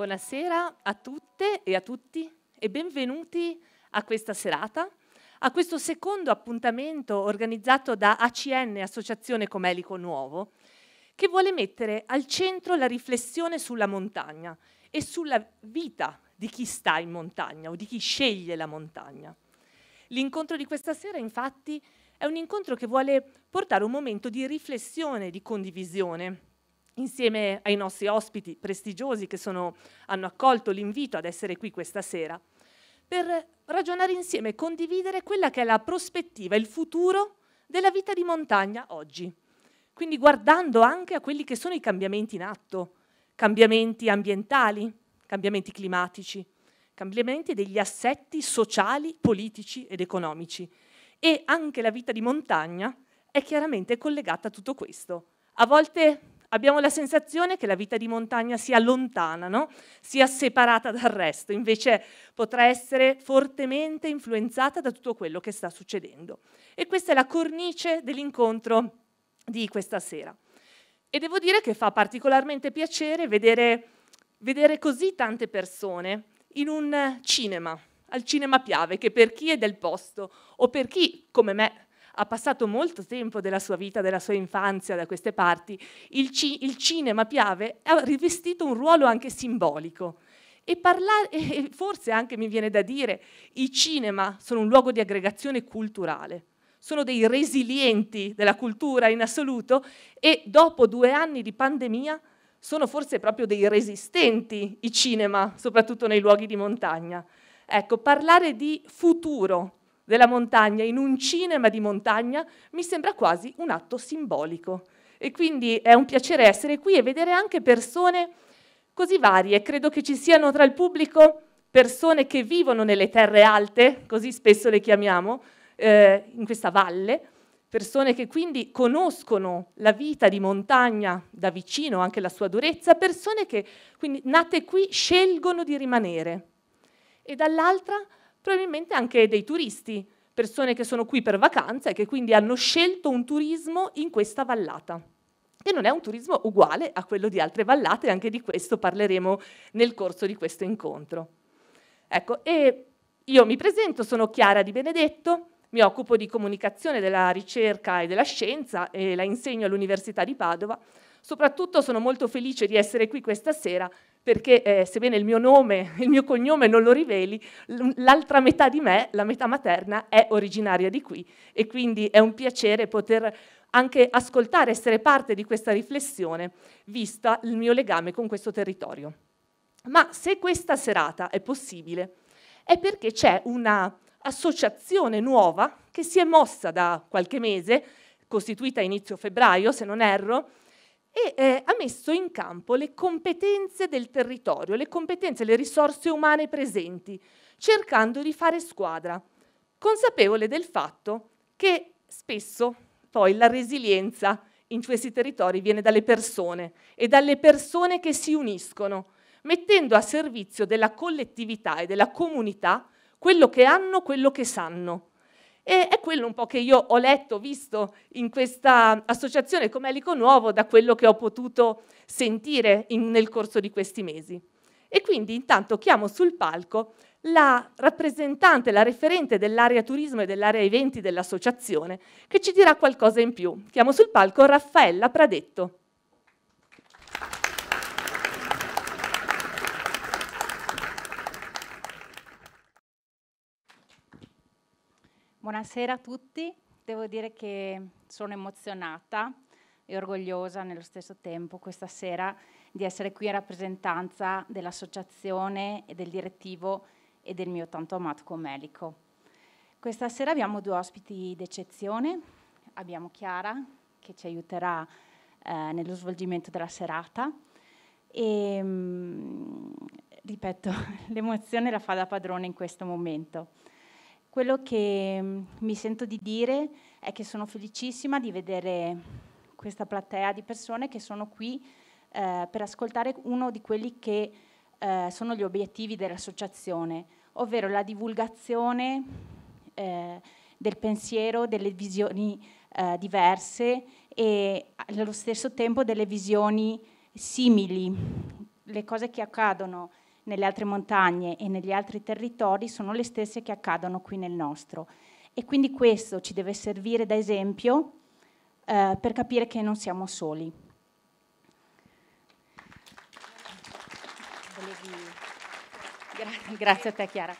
buonasera a tutte e a tutti e benvenuti a questa serata, a questo secondo appuntamento organizzato da ACN, Associazione Comelico Nuovo, che vuole mettere al centro la riflessione sulla montagna e sulla vita di chi sta in montagna o di chi sceglie la montagna. L'incontro di questa sera, infatti, è un incontro che vuole portare un momento di riflessione, di condivisione insieme ai nostri ospiti prestigiosi che sono, hanno accolto l'invito ad essere qui questa sera, per ragionare insieme e condividere quella che è la prospettiva, il futuro della vita di montagna oggi. Quindi guardando anche a quelli che sono i cambiamenti in atto, cambiamenti ambientali, cambiamenti climatici, cambiamenti degli assetti sociali, politici ed economici. E anche la vita di montagna è chiaramente collegata a tutto questo. A volte abbiamo la sensazione che la vita di montagna sia lontana, no? sia separata dal resto, invece potrà essere fortemente influenzata da tutto quello che sta succedendo. E questa è la cornice dell'incontro di questa sera. E devo dire che fa particolarmente piacere vedere, vedere così tante persone in un cinema, al cinema Piave, che per chi è del posto o per chi, come me, ha passato molto tempo della sua vita, della sua infanzia da queste parti, il, ci, il cinema Piave ha rivestito un ruolo anche simbolico. E, parlare, e forse anche mi viene da dire, i cinema sono un luogo di aggregazione culturale sono dei resilienti della cultura in assoluto e dopo due anni di pandemia sono forse proprio dei resistenti i cinema, soprattutto nei luoghi di montagna. Ecco, parlare di futuro della montagna in un cinema di montagna mi sembra quasi un atto simbolico. E quindi è un piacere essere qui e vedere anche persone così varie. Credo che ci siano tra il pubblico persone che vivono nelle terre alte, così spesso le chiamiamo, eh, in questa valle, persone che quindi conoscono la vita di montagna da vicino, anche la sua durezza, persone che quindi nate qui scelgono di rimanere. E dall'altra probabilmente anche dei turisti, persone che sono qui per vacanza e che quindi hanno scelto un turismo in questa vallata, che non è un turismo uguale a quello di altre vallate, anche di questo parleremo nel corso di questo incontro. Ecco, e io mi presento, sono Chiara Di Benedetto, mi occupo di comunicazione della ricerca e della scienza e la insegno all'Università di Padova. Soprattutto sono molto felice di essere qui questa sera perché eh, sebbene il mio nome, il mio cognome non lo riveli, l'altra metà di me, la metà materna, è originaria di qui e quindi è un piacere poter anche ascoltare, essere parte di questa riflessione, vista il mio legame con questo territorio. Ma se questa serata è possibile, è perché c'è un'associazione nuova che si è mossa da qualche mese, costituita a inizio febbraio, se non erro, e eh, ha messo in campo le competenze del territorio, le competenze, le risorse umane presenti, cercando di fare squadra, consapevole del fatto che spesso poi la resilienza in questi territori viene dalle persone e dalle persone che si uniscono, mettendo a servizio della collettività e della comunità quello che hanno, quello che sanno. E è quello un po' che io ho letto, visto in questa associazione come Elico Nuovo da quello che ho potuto sentire in, nel corso di questi mesi. E quindi intanto chiamo sul palco la rappresentante, la referente dell'area turismo e dell'area eventi dell'associazione che ci dirà qualcosa in più. Chiamo sul palco Raffaella Pradetto. Buonasera a tutti, devo dire che sono emozionata e orgogliosa nello stesso tempo questa sera di essere qui a rappresentanza dell'associazione e del direttivo e del mio tanto amato comelico. Questa sera abbiamo due ospiti d'eccezione, abbiamo Chiara che ci aiuterà eh, nello svolgimento della serata e ehm, mh, ripeto, l'emozione la fa da padrone in questo momento. Quello che mm, mi sento di dire è che sono felicissima di vedere questa platea di persone che sono qui eh, per ascoltare uno di quelli che eh, sono gli obiettivi dell'associazione, ovvero la divulgazione eh, del pensiero, delle visioni eh, diverse e eh, allo stesso tempo delle visioni simili, le cose che accadono nelle altre montagne e negli altri territori sono le stesse che accadono qui nel nostro. E quindi questo ci deve servire da esempio eh, per capire che non siamo soli. Grazie a te Chiara.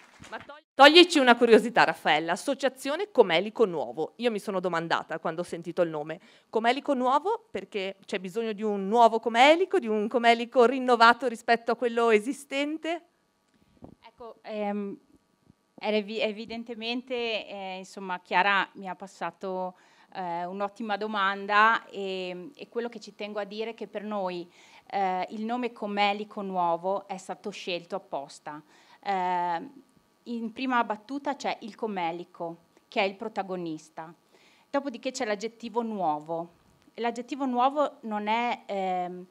Toglici una curiosità, Raffaella. Associazione Comelico Nuovo. Io mi sono domandata quando ho sentito il nome. Comelico Nuovo perché c'è bisogno di un nuovo comelico, di un comelico rinnovato rispetto a quello esistente? Ecco, ehm, evidentemente, eh, insomma, Chiara mi ha passato eh, un'ottima domanda e, e, quello che ci tengo a dire è che per noi eh, il nome Comelico Nuovo è stato scelto apposta. Eh, in prima battuta c'è il comelico, che è il protagonista. Dopodiché c'è l'aggettivo nuovo. L'aggettivo nuovo non è ehm,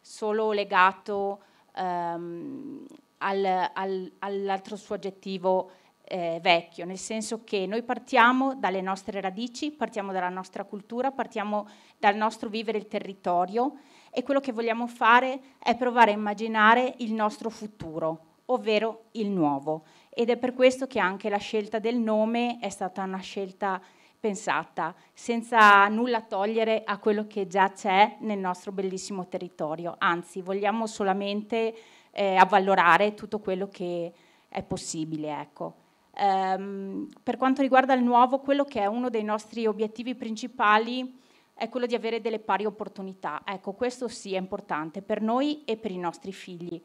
solo legato ehm, al, al, all'altro suo aggettivo eh, vecchio, nel senso che noi partiamo dalle nostre radici, partiamo dalla nostra cultura, partiamo dal nostro vivere il territorio e quello che vogliamo fare è provare a immaginare il nostro futuro, ovvero il nuovo ed è per questo che anche la scelta del nome è stata una scelta pensata, senza nulla togliere a quello che già c'è nel nostro bellissimo territorio, anzi vogliamo solamente eh, avvalorare tutto quello che è possibile. Ecco. Ehm, per quanto riguarda il nuovo, quello che è uno dei nostri obiettivi principali è quello di avere delle pari opportunità. Ecco, questo sì è importante per noi e per i nostri figli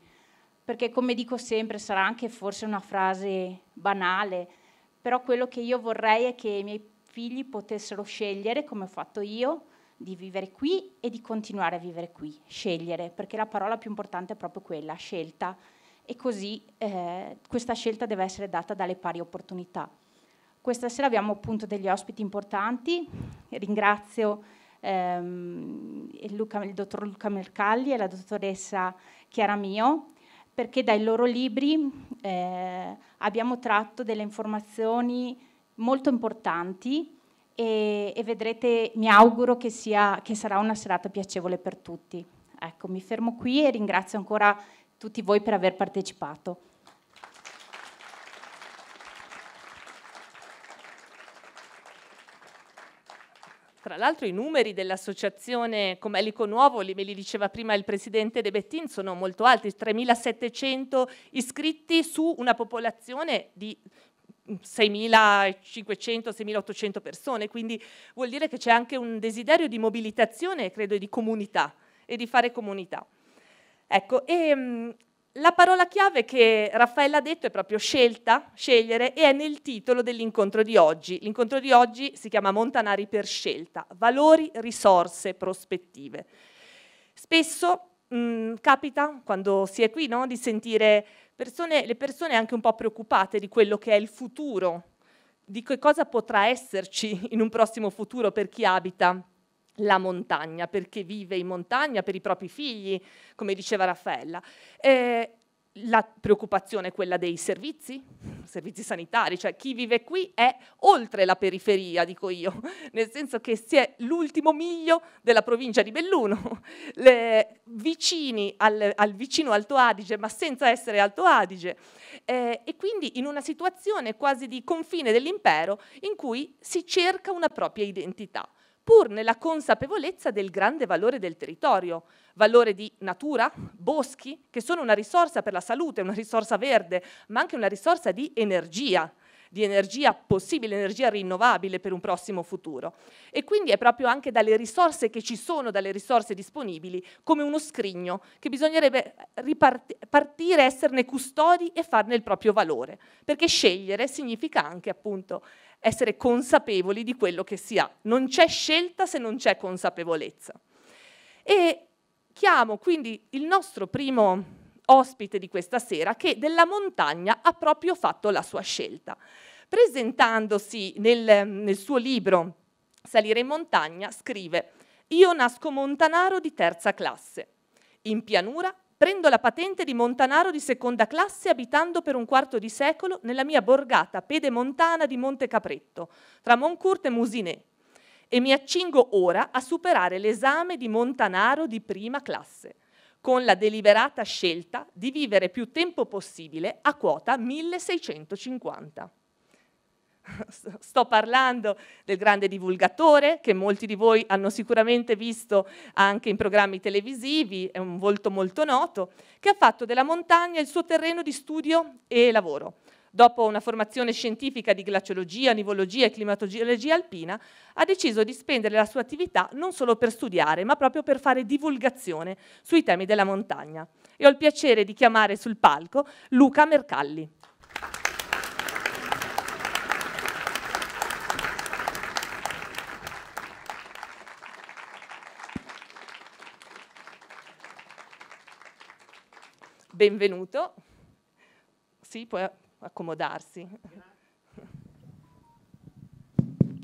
perché come dico sempre sarà anche forse una frase banale, però quello che io vorrei è che i miei figli potessero scegliere, come ho fatto io, di vivere qui e di continuare a vivere qui, scegliere, perché la parola più importante è proprio quella, scelta, e così eh, questa scelta deve essere data dalle pari opportunità. Questa sera abbiamo appunto degli ospiti importanti, ringrazio ehm, il, Luca, il, dottor Luca Mercalli e la dottoressa Chiara Mio perché dai loro libri eh, abbiamo tratto delle informazioni molto importanti e, e vedrete, mi auguro che, sia, che sarà una serata piacevole per tutti. Ecco, mi fermo qui e ringrazio ancora tutti voi per aver partecipato. Tra l'altro i numeri dell'associazione Comelico Nuovo, li, me li diceva prima il presidente De Bettin, sono molto alti, 3.700 iscritti su una popolazione di 6.500-6.800 persone, quindi vuol dire che c'è anche un desiderio di mobilitazione, credo, di comunità e di fare comunità. Ecco, e, ehm, la parola chiave che Raffaella ha detto è proprio scelta, scegliere, e è nel titolo dell'incontro di oggi. L'incontro di oggi si chiama Montanari per scelta, valori, risorse, prospettive. Spesso mh, mm, capita, quando si è qui, no, di sentire persone, le persone anche un po' preoccupate di quello che è il futuro, di che cosa potrà esserci in un prossimo futuro per chi abita la montagna, perché vive in montagna per i propri figli, come diceva Raffaella. Eh, la preoccupazione è quella dei servizi, servizi sanitari, cioè chi vive qui è oltre la periferia, dico io, nel senso che si è l'ultimo miglio della provincia di Belluno, le, vicini al, al, vicino Alto Adige, ma senza essere Alto Adige, eh, e quindi in una situazione quasi di confine dell'impero in cui si cerca una propria identità pur nella consapevolezza del grande valore del territorio, valore di natura, boschi, che sono una risorsa per la salute, una risorsa verde, ma anche una risorsa di energia, di energia possibile, energia rinnovabile per un prossimo futuro. E quindi è proprio anche dalle risorse che ci sono, dalle risorse disponibili, come uno scrigno, che bisognerebbe partire, esserne custodi e farne il proprio valore, perché scegliere significa anche appunto essere consapevoli di quello che si ha. Non c'è scelta se non c'è consapevolezza. E chiamo quindi il nostro primo ospite di questa sera che della montagna ha proprio fatto la sua scelta. Presentandosi nel, nel suo libro Salire in montagna scrive io nasco montanaro di terza classe. In pianura prendo la patente di montanaro di seconda classe abitando per un quarto di secolo nella mia borgata pedemontana di Monte Capretto, tra Moncourt e Musinè, e mi accingo ora a superare l'esame di montanaro di prima classe, con la deliberata scelta di vivere più tempo possibile a quota 1650. Sto parlando del grande divulgatore che molti di voi hanno sicuramente visto anche in programmi televisivi, è un volto molto noto, che ha fatto della montagna il suo terreno di studio e lavoro. Dopo una formazione scientifica di glaciologia, nivologia e climatologia alpina, ha deciso di spendere la sua attività non solo per studiare, ma proprio per fare divulgazione sui temi della montagna. E ho il piacere di chiamare sul palco Luca Mercalli. benvenuto. Sì, può accomodarsi.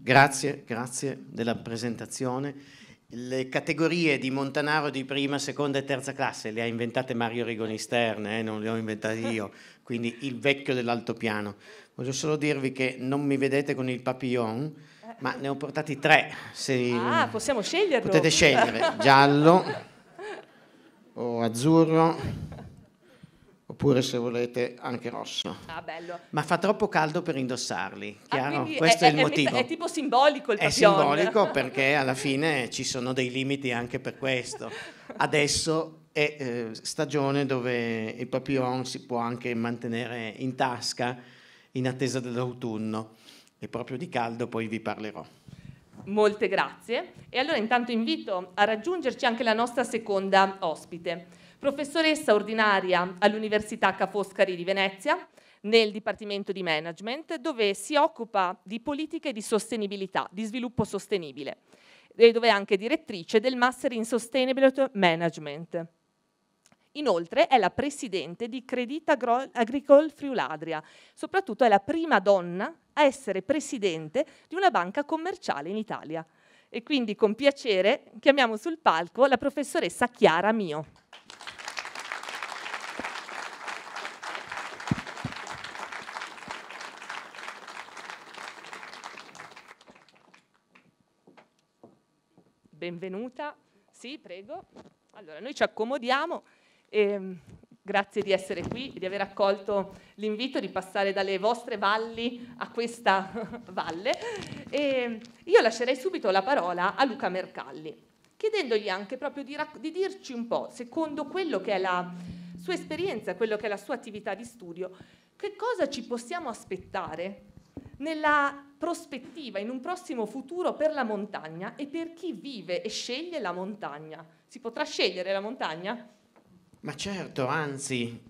Grazie, grazie della presentazione. Le categorie di Montanaro di prima, seconda e terza classe le ha inventate Mario Rigoni Sterne, eh? non le ho inventate io, quindi il vecchio dell'altopiano. Voglio solo dirvi che non mi vedete con il papillon, ma ne ho portati tre. Se ah, possiamo scegliere. Potete scegliere giallo o azzurro oppure se volete anche rosso. Ah, bello. Ma fa troppo caldo per indossarli, ah, chiaro? Ah, Questo è, è, il motivo. È tipo simbolico il papillon. È simbolico perché alla fine ci sono dei limiti anche per questo. Adesso è eh, stagione dove il papillon si può anche mantenere in tasca in attesa dell'autunno e proprio di caldo poi vi parlerò. Molte grazie. E allora intanto invito a raggiungerci anche la nostra seconda ospite professoressa ordinaria all'Università Ca' Foscari di Venezia nel Dipartimento di Management dove si occupa di politiche di sostenibilità, di sviluppo sostenibile e dove è anche direttrice del Master in Sustainable Management. Inoltre è la presidente di Credita Agricole Friuladria, soprattutto è la prima donna a essere presidente di una banca commerciale in Italia. E quindi con piacere chiamiamo sul palco la professoressa Chiara Mio. benvenuta. Sì, prego. Allora, noi ci accomodiamo. E, mm, grazie di essere qui e di aver accolto l'invito di passare dalle vostre valli a questa valle. E mm, io lascerei subito la parola a Luca Mercalli, chiedendogli anche proprio di, di dirci un po', secondo quello che è la sua esperienza, quello che è la sua attività di studio, che cosa ci possiamo aspettare nella prospettiva, in un prossimo futuro per la montagna e per chi vive e sceglie la montagna. Si potrà scegliere la montagna? Ma certo, anzi,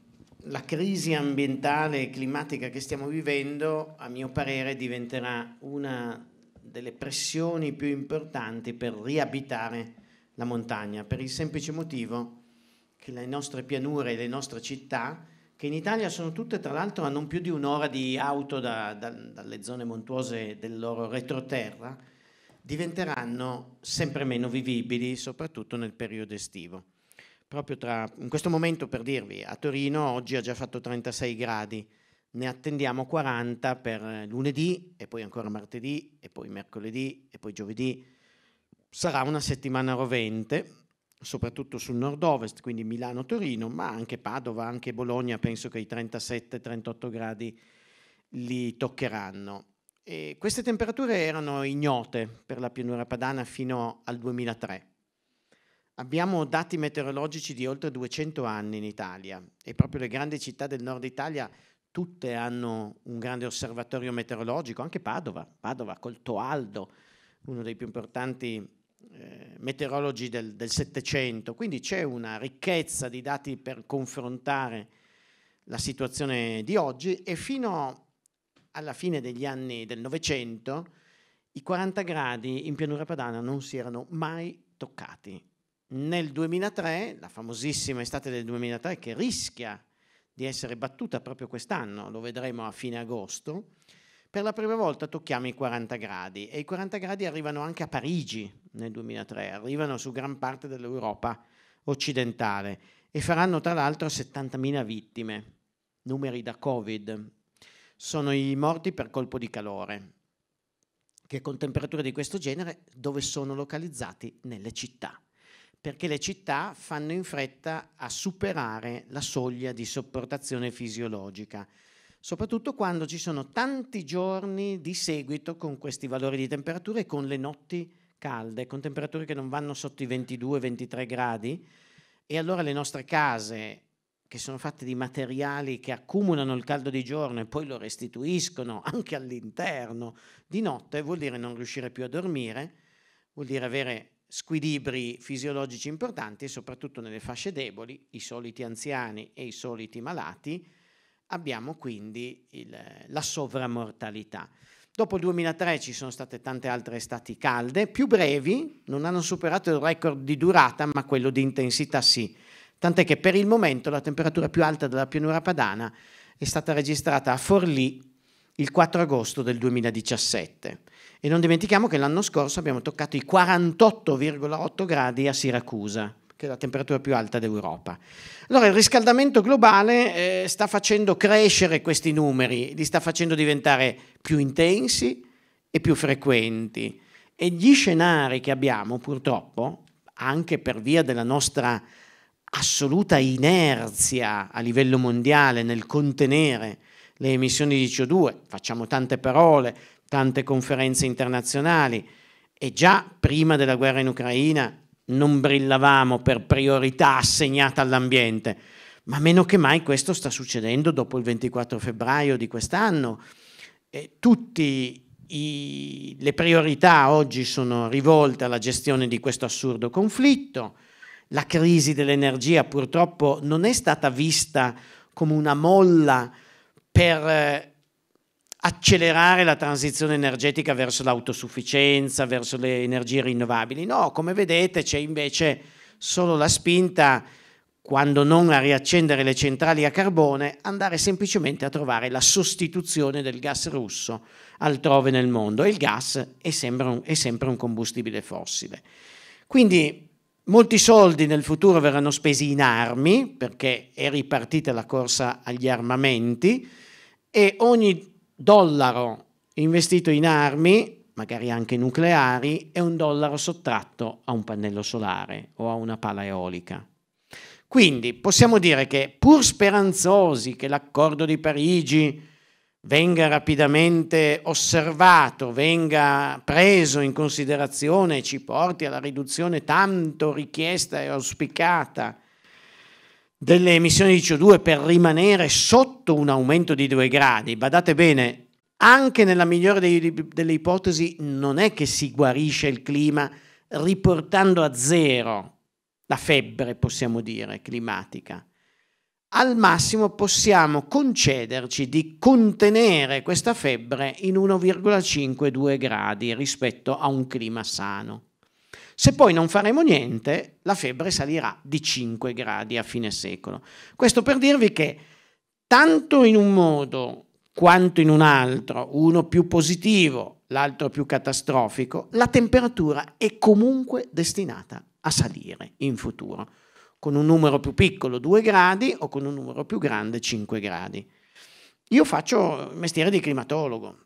la crisi ambientale e climatica che stiamo vivendo, a mio parere, diventerà una delle pressioni più importanti per riabitare la montagna, per il semplice motivo che le nostre pianure e le nostre città che in Italia sono tutte tra l'altro a non più di un'ora di auto da, da, dalle zone montuose del loro retroterra, diventeranno sempre meno vivibili, soprattutto nel periodo estivo. Proprio tra, in questo momento, per dirvi, a Torino oggi ha già fatto 36 gradi, ne attendiamo 40 per lunedì e poi ancora martedì e poi mercoledì e poi giovedì. Sarà una settimana rovente, soprattutto sul nord-ovest, quindi Milano-Torino, ma anche Padova, anche Bologna, penso che i 37-38 gradi li toccheranno. E queste temperature erano ignote per la pianura padana fino al 2003. Abbiamo dati meteorologici di oltre 200 anni in Italia e proprio le grandi città del nord Italia tutte hanno un grande osservatorio meteorologico, anche Padova, Padova col Toaldo, uno dei più importanti eh, meteorologi del, del Settecento, quindi c'è una ricchezza di dati per confrontare la situazione di oggi e fino alla fine degli anni del Novecento i 40 gradi in pianura padana non si erano mai toccati. Nel 2003, la famosissima estate del 2003 che rischia di essere battuta proprio quest'anno, lo vedremo a fine agosto, per la prima volta tocchiamo i 40 gradi e i 40 gradi arrivano anche a Parigi nel 2003, arrivano su gran parte dell'Europa occidentale e faranno tra l'altro 70.000 vittime, numeri da Covid. Sono i morti per colpo di calore, che con temperature di questo genere dove sono localizzati? Nelle città perché le città fanno in fretta a superare la soglia di sopportazione fisiologica soprattutto quando ci sono tanti giorni di seguito con questi valori di temperatura e con le notti calde, con temperature che non vanno sotto i 22-23 gradi, e allora le nostre case, che sono fatte di materiali che accumulano il caldo di giorno e poi lo restituiscono anche all'interno di notte, vuol dire non riuscire più a dormire, vuol dire avere squilibri fisiologici importanti e soprattutto nelle fasce deboli, i soliti anziani e i soliti malati, abbiamo quindi il, la sovramortalità. Dopo il 2003 ci sono state tante altre estati calde, più brevi, non hanno superato il record di durata, ma quello di intensità sì. Tant'è che per il momento la temperatura più alta della pianura padana è stata registrata a Forlì il 4 agosto del 2017. E non dimentichiamo che l'anno scorso abbiamo toccato i 48,8 gradi a Siracusa che è la temperatura più alta d'Europa. Allora il riscaldamento globale eh, sta facendo crescere questi numeri, li sta facendo diventare più intensi e più frequenti e gli scenari che abbiamo purtroppo, anche per via della nostra assoluta inerzia a livello mondiale nel contenere le emissioni di CO2, facciamo tante parole, tante conferenze internazionali e già prima della guerra in Ucraina non brillavamo per priorità assegnata all'ambiente, ma meno che mai questo sta succedendo dopo il 24 febbraio di quest'anno. Eh, tutte le priorità oggi sono rivolte alla gestione di questo assurdo conflitto. La crisi dell'energia purtroppo non è stata vista come una molla per eh, accelerare la transizione energetica verso l'autosufficienza, verso le energie rinnovabili. No, come vedete c'è invece solo la spinta, quando non a riaccendere le centrali a carbone, andare semplicemente a trovare la sostituzione del gas russo altrove nel mondo. E il gas è sempre un, è sempre un combustibile fossile. Quindi molti soldi nel futuro verranno spesi in armi, perché è ripartita la corsa agli armamenti, e ogni dollaro investito in armi, magari anche nucleari, e un dollaro sottratto a un pannello solare o a una pala eolica. Quindi possiamo dire che pur speranzosi che l'accordo di Parigi venga rapidamente osservato, venga preso in considerazione, e ci porti alla riduzione tanto richiesta e auspicata delle emissioni di CO2 per rimanere sotto un aumento di 2 gradi, badate bene, anche nella migliore dei, delle ipotesi non è che si guarisce il clima riportando a zero la febbre, possiamo dire, climatica. Al massimo possiamo concederci di contenere questa febbre in 1,5-2 gradi rispetto a un clima sano. Se poi non faremo niente, la febbre salirà di 5 gradi a fine secolo. Questo per dirvi che tanto in un modo quanto in un altro, uno più positivo, l'altro più catastrofico, la temperatura è comunque destinata a salire in futuro, con un numero più piccolo 2 gradi o con un numero più grande 5 gradi. Io faccio il mestiere di climatologo,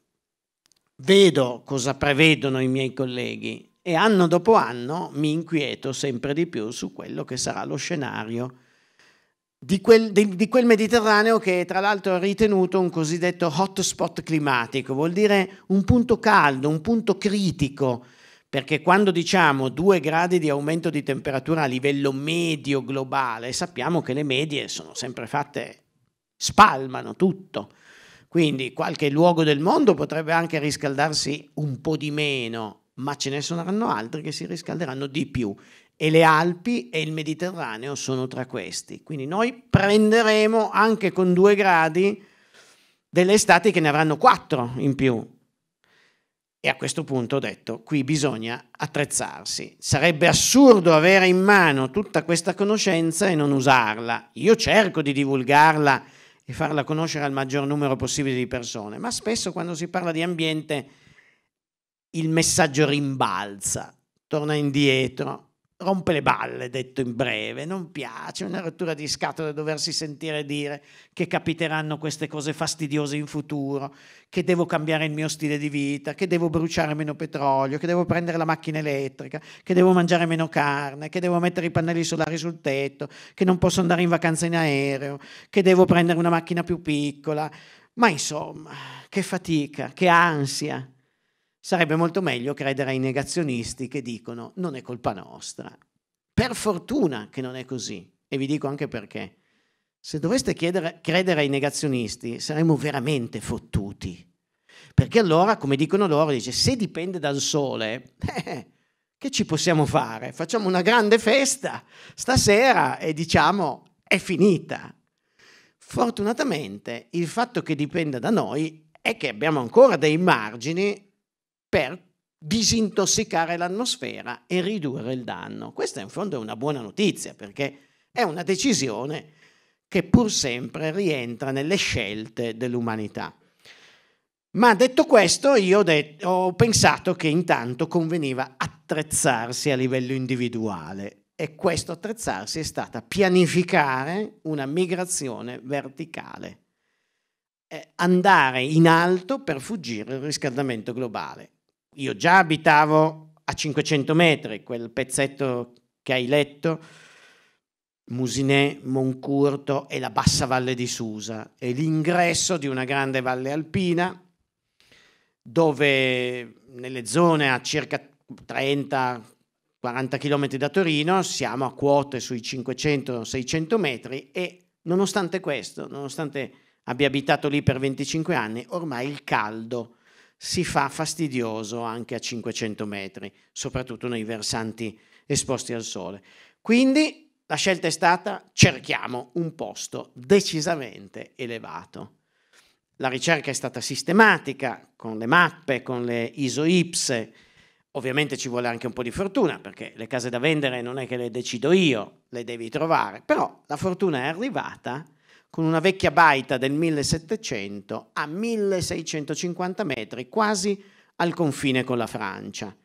vedo cosa prevedono i miei colleghi, e anno dopo anno mi inquieto sempre di più su quello che sarà lo scenario di quel, di, di quel Mediterraneo che tra l'altro è ritenuto un cosiddetto hotspot climatico, vuol dire un punto caldo, un punto critico, perché quando diciamo due gradi di aumento di temperatura a livello medio globale, sappiamo che le medie sono sempre fatte, spalmano tutto. Quindi qualche luogo del mondo potrebbe anche riscaldarsi un po' di meno ma ce ne saranno altri che si riscalderanno di più e le Alpi e il Mediterraneo sono tra questi. Quindi noi prenderemo anche con due gradi delle estati che ne avranno quattro in più. E a questo punto ho detto, qui bisogna attrezzarsi. Sarebbe assurdo avere in mano tutta questa conoscenza e non usarla. Io cerco di divulgarla e farla conoscere al maggior numero possibile di persone, ma spesso quando si parla di ambiente il messaggio rimbalza, torna indietro, rompe le balle, detto in breve, non piace, una rottura di scatole doversi sentire dire che capiteranno queste cose fastidiose in futuro, che devo cambiare il mio stile di vita, che devo bruciare meno petrolio, che devo prendere la macchina elettrica, che devo mangiare meno carne, che devo mettere i pannelli solari sul tetto, che non posso andare in vacanza in aereo, che devo prendere una macchina più piccola. Ma insomma, che fatica, che ansia, Sarebbe molto meglio credere ai negazionisti che dicono non è colpa nostra. Per fortuna che non è così, e vi dico anche perché. Se doveste chiedere, credere ai negazionisti, saremmo veramente fottuti. Perché allora, come dicono loro, dice, se dipende dal sole, eh, eh, che ci possiamo fare? Facciamo una grande festa stasera e diciamo è finita. Fortunatamente il fatto che dipenda da noi è che abbiamo ancora dei margini per disintossicare l'atmosfera e ridurre il danno. Questa in fondo è una buona notizia perché è una decisione che pur sempre rientra nelle scelte dell'umanità. Ma detto questo, io ho, detto, ho pensato che intanto conveniva attrezzarsi a livello individuale e questo attrezzarsi è stata pianificare una migrazione verticale, eh, andare in alto per fuggire il riscaldamento globale. Io già abitavo a 500 metri, quel pezzetto che hai letto, Musinè, Moncurto e la bassa valle di Susa, è l'ingresso di una grande valle alpina dove nelle zone a circa 30-40 km da Torino siamo a quote sui 500-600 metri e nonostante questo, nonostante abbia abitato lì per 25 anni, ormai il caldo si fa fastidioso anche a 500 metri, soprattutto nei versanti esposti al sole. Quindi la scelta è stata cerchiamo un posto decisamente elevato. La ricerca è stata sistematica con le mappe, con le ISO-IPSE. Ovviamente ci vuole anche un po' di fortuna perché le case da vendere non è che le decido io, le devi trovare, però la fortuna è arrivata con una vecchia baita del 1700 a 1650 metri, quasi al confine con la Francia.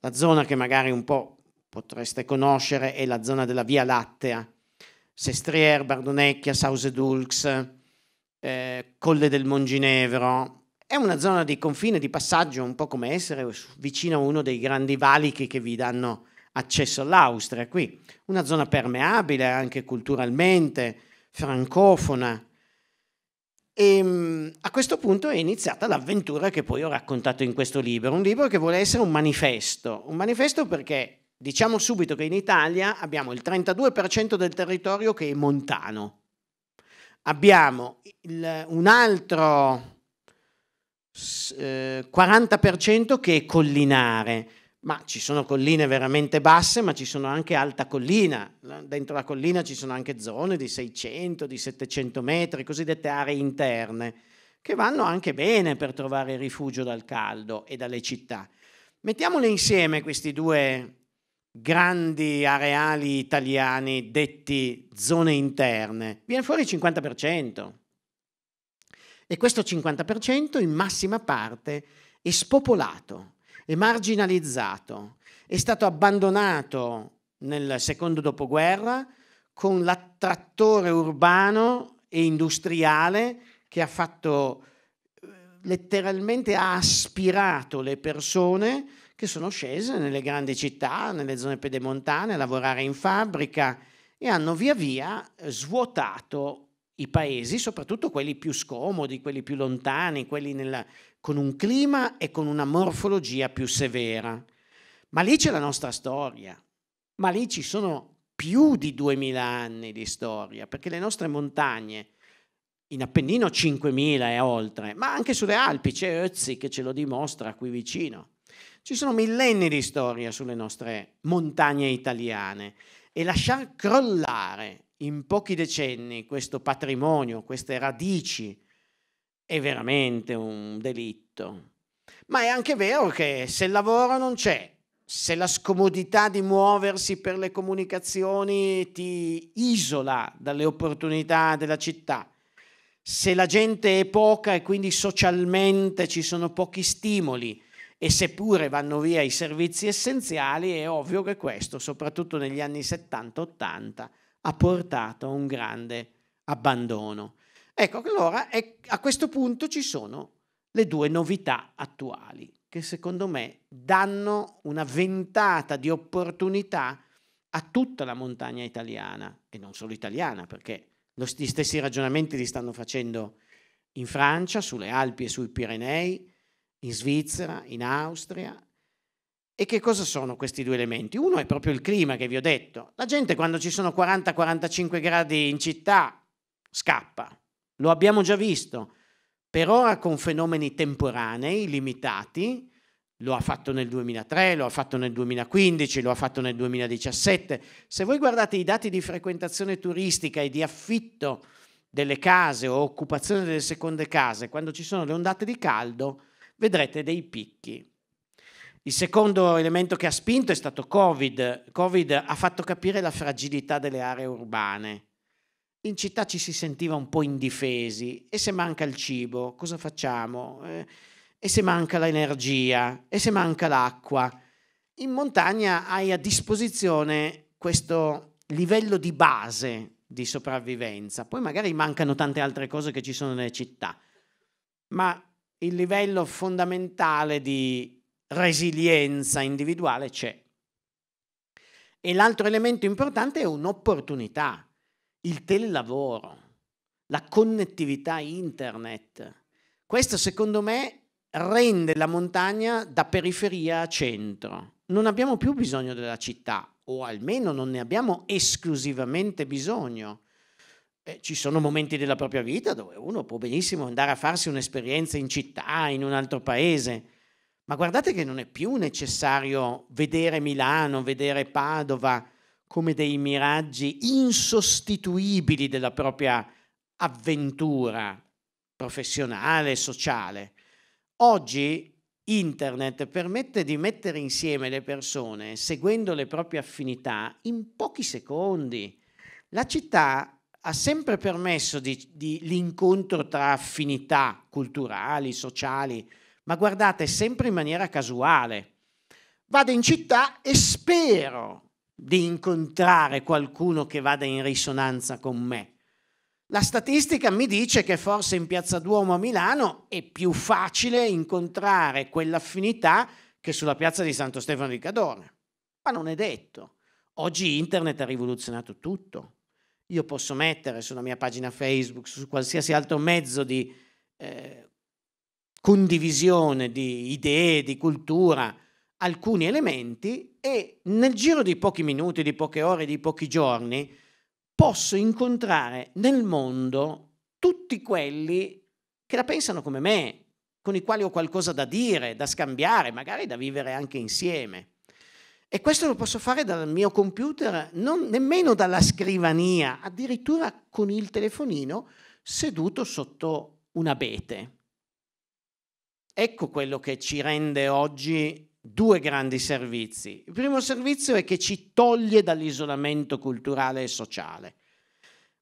La zona che magari un po' potreste conoscere è la zona della Via Lattea, Sestriere, Bardonecchia, Sausedulx, eh, Colle del Monginevro. È una zona di confine, di passaggio, un po' come essere vicino a uno dei grandi valichi che vi danno accesso all'Austria. Qui una zona permeabile anche culturalmente, francofona. E ehm, a questo punto è iniziata l'avventura che poi ho raccontato in questo libro, un libro che vuole essere un manifesto, un manifesto perché diciamo subito che in Italia abbiamo il 32% del territorio che è montano, abbiamo il, un altro eh, 40% che è collinare, ma ci sono colline veramente basse, ma ci sono anche alta collina. Dentro la collina ci sono anche zone di 600, di 700 metri, cosiddette aree interne, che vanno anche bene per trovare rifugio dal caldo e dalle città. Mettiamole insieme questi due grandi areali italiani detti zone interne. Viene fuori il 50%. E questo 50% in massima parte è spopolato e marginalizzato, è stato abbandonato nel secondo dopoguerra con l'attrattore urbano e industriale che ha fatto eh, letteralmente ha aspirato le persone che sono scese nelle grandi città, nelle zone pedemontane, a lavorare in fabbrica e hanno via via eh, svuotato i paesi, soprattutto quelli più scomodi, quelli più lontani, quelli nella, con un clima e con una morfologia più severa. Ma lì c'è la nostra storia, ma lì ci sono più di 2000 anni di storia, perché le nostre montagne, in Appennino 5000 e oltre, ma anche sulle Alpi c'è Ötzi che ce lo dimostra qui vicino. Ci sono millenni di storia sulle nostre montagne italiane e lasciar crollare in pochi decenni questo patrimonio, queste radici, è veramente un delitto. Ma è anche vero che se il lavoro non c'è, se la scomodità di muoversi per le comunicazioni ti isola dalle opportunità della città, se la gente è poca e quindi socialmente ci sono pochi stimoli e seppure vanno via i servizi essenziali, è ovvio che questo, soprattutto negli anni 70-80, ha portato a un grande abbandono. Ecco, allora a questo punto ci sono le due novità attuali che secondo me danno una ventata di opportunità a tutta la montagna italiana e non solo italiana perché gli stessi ragionamenti li stanno facendo in Francia, sulle Alpi e sui Pirenei, in Svizzera, in Austria. E che cosa sono questi due elementi? Uno è proprio il clima che vi ho detto. La gente quando ci sono 40-45 gradi in città scappa. Lo abbiamo già visto, per ora con fenomeni temporanei, limitati, lo ha fatto nel 2003, lo ha fatto nel 2015, lo ha fatto nel 2017. Se voi guardate i dati di frequentazione turistica e di affitto delle case o occupazione delle seconde case, quando ci sono le ondate di caldo, vedrete dei picchi. Il secondo elemento che ha spinto è stato Covid. Covid ha fatto capire la fragilità delle aree urbane. In città ci si sentiva un po' indifesi e se manca il cibo, cosa facciamo? Eh, e se manca l'energia? E se manca l'acqua? In montagna hai a disposizione questo livello di base di sopravvivenza. Poi magari mancano tante altre cose che ci sono nelle città, ma il livello fondamentale di resilienza individuale c'è. E l'altro elemento importante è un'opportunità il telelavoro, la connettività internet. Questo secondo me rende la montagna da periferia a centro. Non abbiamo più bisogno della città, o almeno non ne abbiamo esclusivamente bisogno. Eh, ci sono momenti della propria vita dove uno può benissimo andare a farsi un'esperienza in città, in un altro paese, ma guardate che non è più necessario vedere Milano, vedere Padova, come dei miraggi insostituibili della propria avventura professionale e sociale. Oggi internet permette di mettere insieme le persone seguendo le proprie affinità in pochi secondi. La città ha sempre permesso di, di, l'incontro tra affinità culturali, sociali, ma guardate sempre in maniera casuale. Vado in città e spero di incontrare qualcuno che vada in risonanza con me. La statistica mi dice che forse in Piazza Duomo a Milano è più facile incontrare quell'affinità che sulla piazza di Santo Stefano di Cadore. Ma non è detto. Oggi internet ha rivoluzionato tutto. Io posso mettere sulla mia pagina Facebook, su qualsiasi altro mezzo di eh, condivisione di idee, di cultura, alcuni elementi e nel giro di pochi minuti, di poche ore, di pochi giorni posso incontrare nel mondo tutti quelli che la pensano come me, con i quali ho qualcosa da dire, da scambiare, magari da vivere anche insieme. E questo lo posso fare dal mio computer, non nemmeno dalla scrivania, addirittura con il telefonino seduto sotto un abete. Ecco quello che ci rende oggi due grandi servizi. Il primo servizio è che ci toglie dall'isolamento culturale e sociale.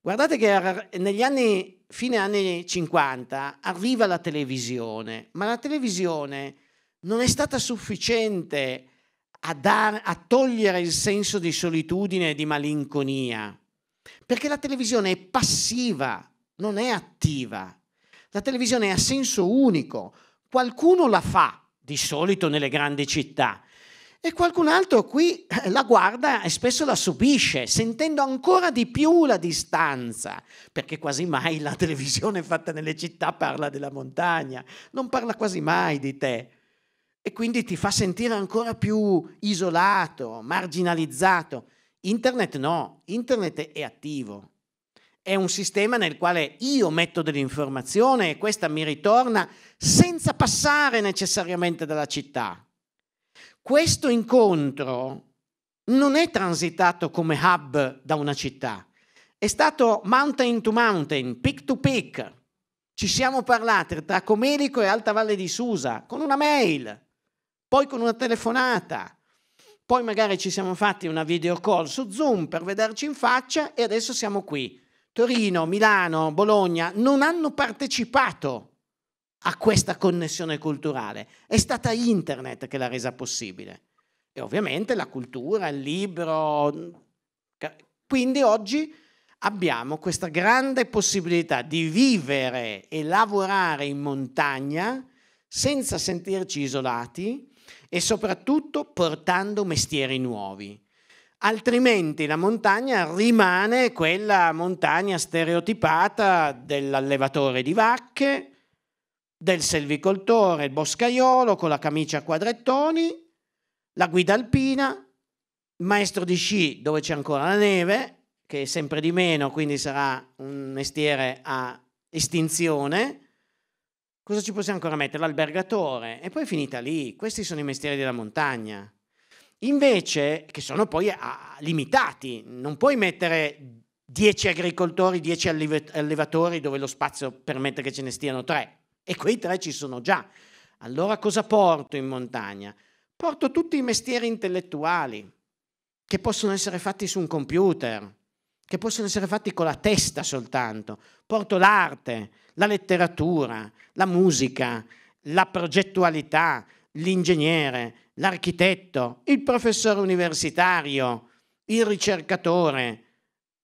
Guardate che negli anni, fine anni 50, arriva la televisione, ma la televisione non è stata sufficiente a, dar, a togliere il senso di solitudine e di malinconia, perché la televisione è passiva, non è attiva. La televisione ha senso unico, qualcuno la fa, di solito nelle grandi città. E qualcun altro qui eh, la guarda e spesso la subisce, sentendo ancora di più la distanza, perché quasi mai la televisione fatta nelle città parla della montagna, non parla quasi mai di te. E quindi ti fa sentire ancora più isolato, marginalizzato. Internet no, internet è attivo. È un sistema nel quale io metto dell'informazione e questa mi ritorna senza passare necessariamente dalla città. Questo incontro non è transitato come hub da una città, è stato mountain to mountain, peak to peak. Ci siamo parlati tra Comelico e Alta Valle di Susa con una mail, poi con una telefonata, poi magari ci siamo fatti una video call su Zoom per vederci in faccia e adesso siamo qui. Torino, Milano, Bologna non hanno partecipato a questa connessione culturale. È stata internet che l'ha resa possibile. E ovviamente la cultura, il libro. Quindi oggi abbiamo questa grande possibilità di vivere e lavorare in montagna senza sentirci isolati e soprattutto portando mestieri nuovi. Altrimenti la montagna rimane quella montagna stereotipata dell'allevatore di vacche, del selvicoltore, il boscaiolo con la camicia a quadrettoni, la guida alpina, il maestro di sci dove c'è ancora la neve, che è sempre di meno, quindi sarà un mestiere a estinzione. Cosa ci possiamo ancora mettere? L'albergatore. E poi finita lì. Questi sono i mestieri della montagna. Invece, che sono poi a, ah, limitati, non puoi mettere 10 agricoltori, 10 allevatori dove lo spazio permette che ce ne stiano 3. E quei tre ci sono già. Allora cosa porto in montagna? Porto tutti i mestieri intellettuali che possono essere fatti su un computer, che possono essere fatti con la testa soltanto. Porto l'arte, la letteratura, la musica, la progettualità, l'ingegnere, l'architetto, il professore universitario, il ricercatore,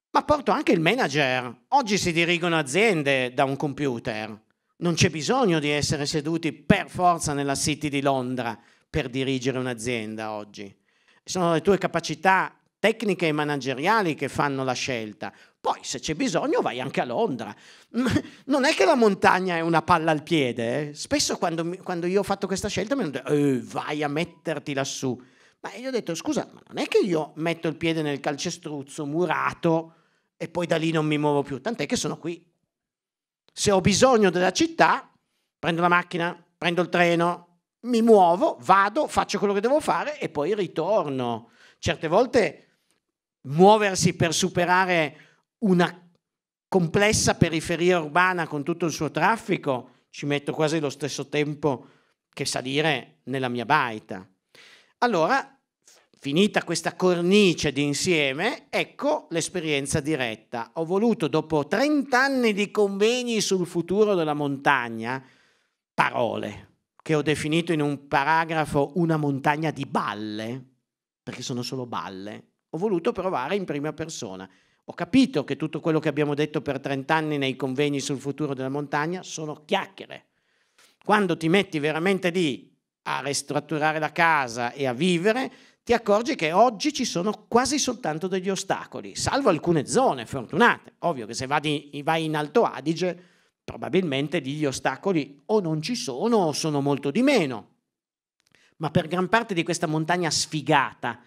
ma porto anche il manager. Oggi si dirigono aziende da un computer. Non c'è bisogno di essere seduti per forza nella City di Londra per dirigere un'azienda oggi. Sono le tue capacità tecniche e manageriali che fanno la scelta. Poi se c'è bisogno vai anche a Londra. Non è che la montagna è una palla al piede. Eh? Spesso quando, quando, io ho fatto questa scelta mi hanno detto eh, vai a metterti lassù. Ma io ho detto scusa, ma non è che io metto il piede nel calcestruzzo murato e poi da lì non mi muovo più, tant'è che sono qui se ho bisogno della città, prendo la macchina, prendo il treno, mi muovo, vado, faccio quello che devo fare e poi ritorno. Certe volte muoversi per superare una complessa periferia urbana con tutto il suo traffico ci metto quasi lo stesso tempo che salire nella mia baita. Allora Finita questa cornice di insieme, ecco l'esperienza diretta. Ho voluto, dopo 30 anni di convegni sul futuro della montagna, parole che ho definito in un paragrafo una montagna di balle, perché sono solo balle. Ho voluto provare in prima persona. Ho capito che tutto quello che abbiamo detto per 30 anni nei convegni sul futuro della montagna sono chiacchiere. Quando ti metti veramente lì a ristrutturare la casa e a vivere, ti accorgi che oggi ci sono quasi soltanto degli ostacoli, salvo alcune zone fortunate. Ovvio che se vai, vai in Alto Adige, probabilmente gli ostacoli o non ci sono o sono molto di meno. Ma per gran parte di questa montagna sfigata,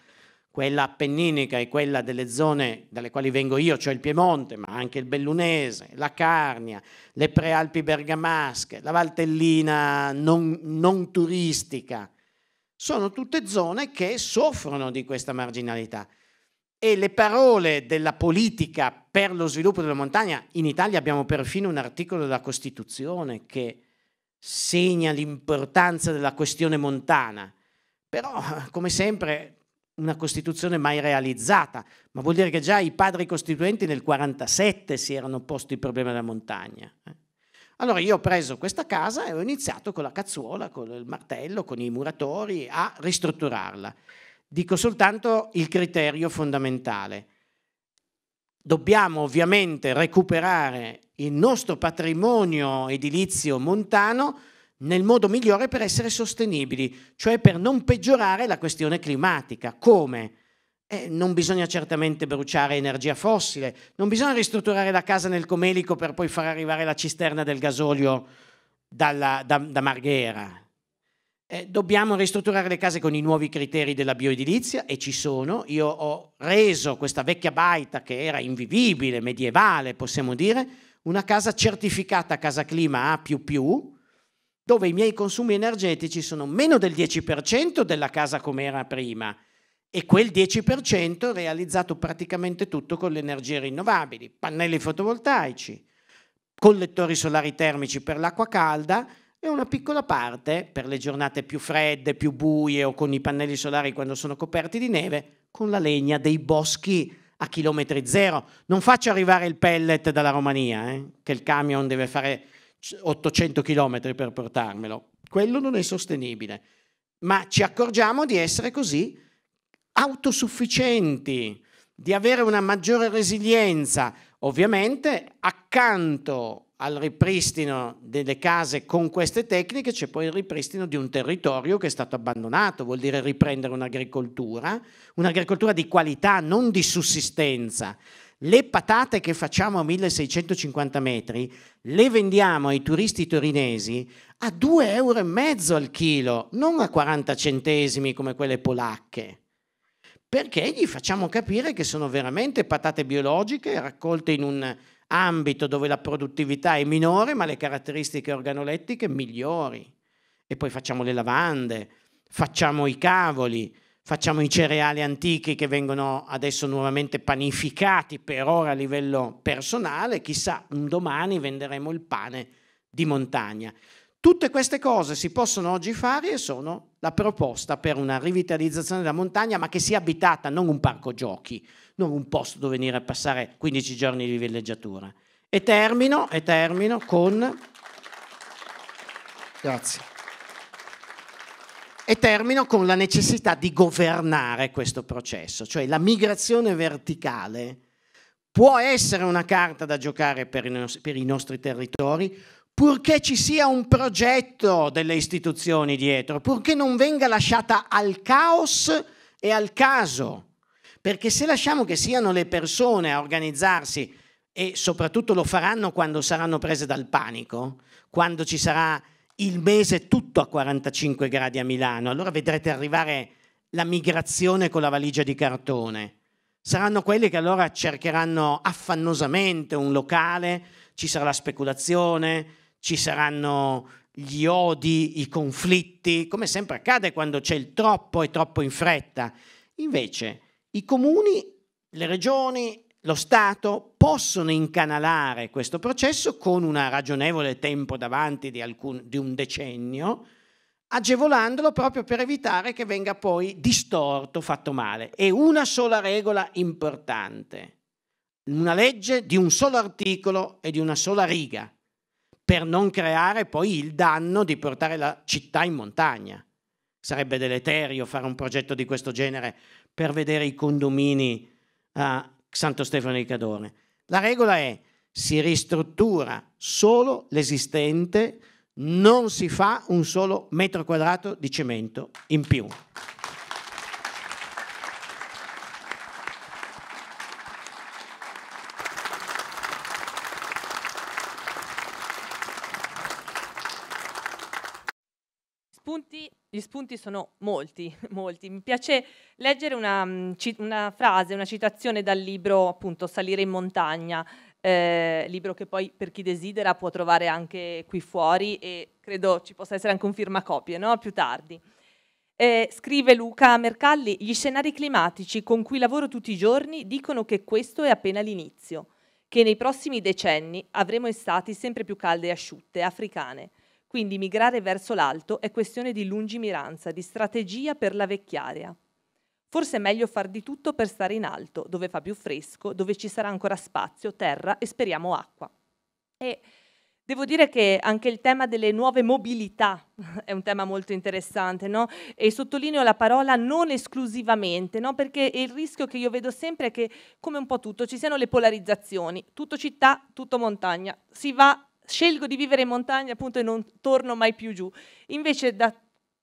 quella appenninica e quella delle zone dalle quali vengo io, cioè il Piemonte, ma anche il Bellunese, la Carnia, le Prealpi Bergamasche, la Valtellina non, non turistica, sono tutte zone che soffrono di questa marginalità. E le parole della politica per lo sviluppo della montagna, in Italia abbiamo perfino un articolo della Costituzione che segna l'importanza della questione montana, però come sempre una Costituzione mai realizzata, ma vuol dire che già i padri costituenti nel 1947 si erano posti il problema della montagna. Eh. Allora io ho preso questa casa e ho iniziato con la cazzuola, con il martello, con i muratori a ristrutturarla. Dico soltanto il criterio fondamentale. Dobbiamo ovviamente recuperare il nostro patrimonio edilizio montano nel modo migliore per essere sostenibili, cioè per non peggiorare la questione climatica. Come? Eh, non bisogna certamente bruciare energia fossile, non bisogna ristrutturare la casa nel comelico per poi far arrivare la cisterna del gasolio dalla, da, da, Marghera. Eh, dobbiamo ristrutturare le case con i nuovi criteri della bioedilizia e ci sono. Io ho reso questa vecchia baita che era invivibile, medievale, possiamo dire, una casa certificata casa clima A ⁇ dove i miei consumi energetici sono meno del 10% della casa come era prima e quel 10% realizzato praticamente tutto con le energie rinnovabili, pannelli fotovoltaici, collettori solari termici per l'acqua calda e una piccola parte per le giornate più fredde, più buie o con i pannelli solari quando sono coperti di neve, con la legna dei boschi a chilometri zero. Non faccio arrivare il pellet dalla Romania, eh, che il camion deve fare 800 km per portarmelo. Quello non è sostenibile. Ma ci accorgiamo di essere così autosufficienti, di avere una maggiore resilienza. Ovviamente accanto al ripristino delle case con queste tecniche c'è poi il ripristino di un territorio che è stato abbandonato, vuol dire riprendere un'agricoltura, un'agricoltura di qualità, non di sussistenza. Le patate che facciamo a 1650 metri le vendiamo ai turisti torinesi a 2,5 euro al chilo, non a 40 centesimi come quelle polacche perché gli facciamo capire che sono veramente patate biologiche raccolte in un ambito dove la produttività è minore ma le caratteristiche organolettiche migliori. E poi facciamo le lavande, facciamo i cavoli, facciamo i cereali antichi che vengono adesso nuovamente panificati per ora a livello personale, chissà un domani venderemo il pane di montagna. Tutte queste cose si possono oggi fare e sono la proposta per una rivitalizzazione della montagna, ma che sia abitata, non un parco giochi, non un posto dove venire a passare 15 giorni di villeggiatura. E termino, e termino con... Grazie. E termino con la necessità di governare questo processo, cioè la migrazione verticale può essere una carta da giocare per i, nostri territori, purché ci sia un progetto delle istituzioni dietro, purché non venga lasciata al caos e al caso. Perché se lasciamo che siano le persone a organizzarsi, e soprattutto lo faranno quando saranno prese dal panico, quando ci sarà il mese tutto a 45 gradi a Milano, allora vedrete arrivare la migrazione con la valigia di cartone. Saranno quelli che allora cercheranno affannosamente un locale, ci sarà la speculazione, ci saranno gli odi, i conflitti, come sempre accade quando c'è il troppo e troppo in fretta. Invece i comuni, le regioni, lo Stato possono incanalare questo processo con un ragionevole tempo davanti di, alcun, di un decennio, agevolandolo proprio per evitare che venga poi distorto, fatto male. E una sola regola importante, una legge di un solo articolo e di una sola riga per non creare poi il danno di portare la città in montagna. Sarebbe deleterio fare un progetto di questo genere per vedere i condomini a Santo Stefano di Cadore. La regola è si ristruttura solo l'esistente, non si fa un solo metro quadrato di cemento in più. gli spunti sono molti, molti. Mi piace leggere una, mm, una frase, una citazione dal libro appunto Salire in montagna, eh, libro che poi per chi desidera può trovare anche qui fuori e credo ci possa essere anche un firmacopie no? più tardi. Eh, scrive Luca Mercalli, gli scenari climatici con cui lavoro tutti i giorni dicono che questo è appena l'inizio, che nei prossimi decenni avremo estati sempre più calde e asciutte, africane, quindi migrare verso l'alto è questione di lungimiranza, di strategia per la vecchiaria. Forse è meglio far di tutto per stare in alto, dove fa più fresco, dove ci sarà ancora spazio, terra e speriamo acqua. E Devo dire che anche il tema delle nuove mobilità è un tema molto interessante, no? E sottolineo la parola non esclusivamente, no? Perché il rischio che io vedo sempre è che, come un po' tutto, ci siano le polarizzazioni, tutto città, tutto montagna, si va scelgo di vivere in montagna appunto e non torno mai più giù. Invece da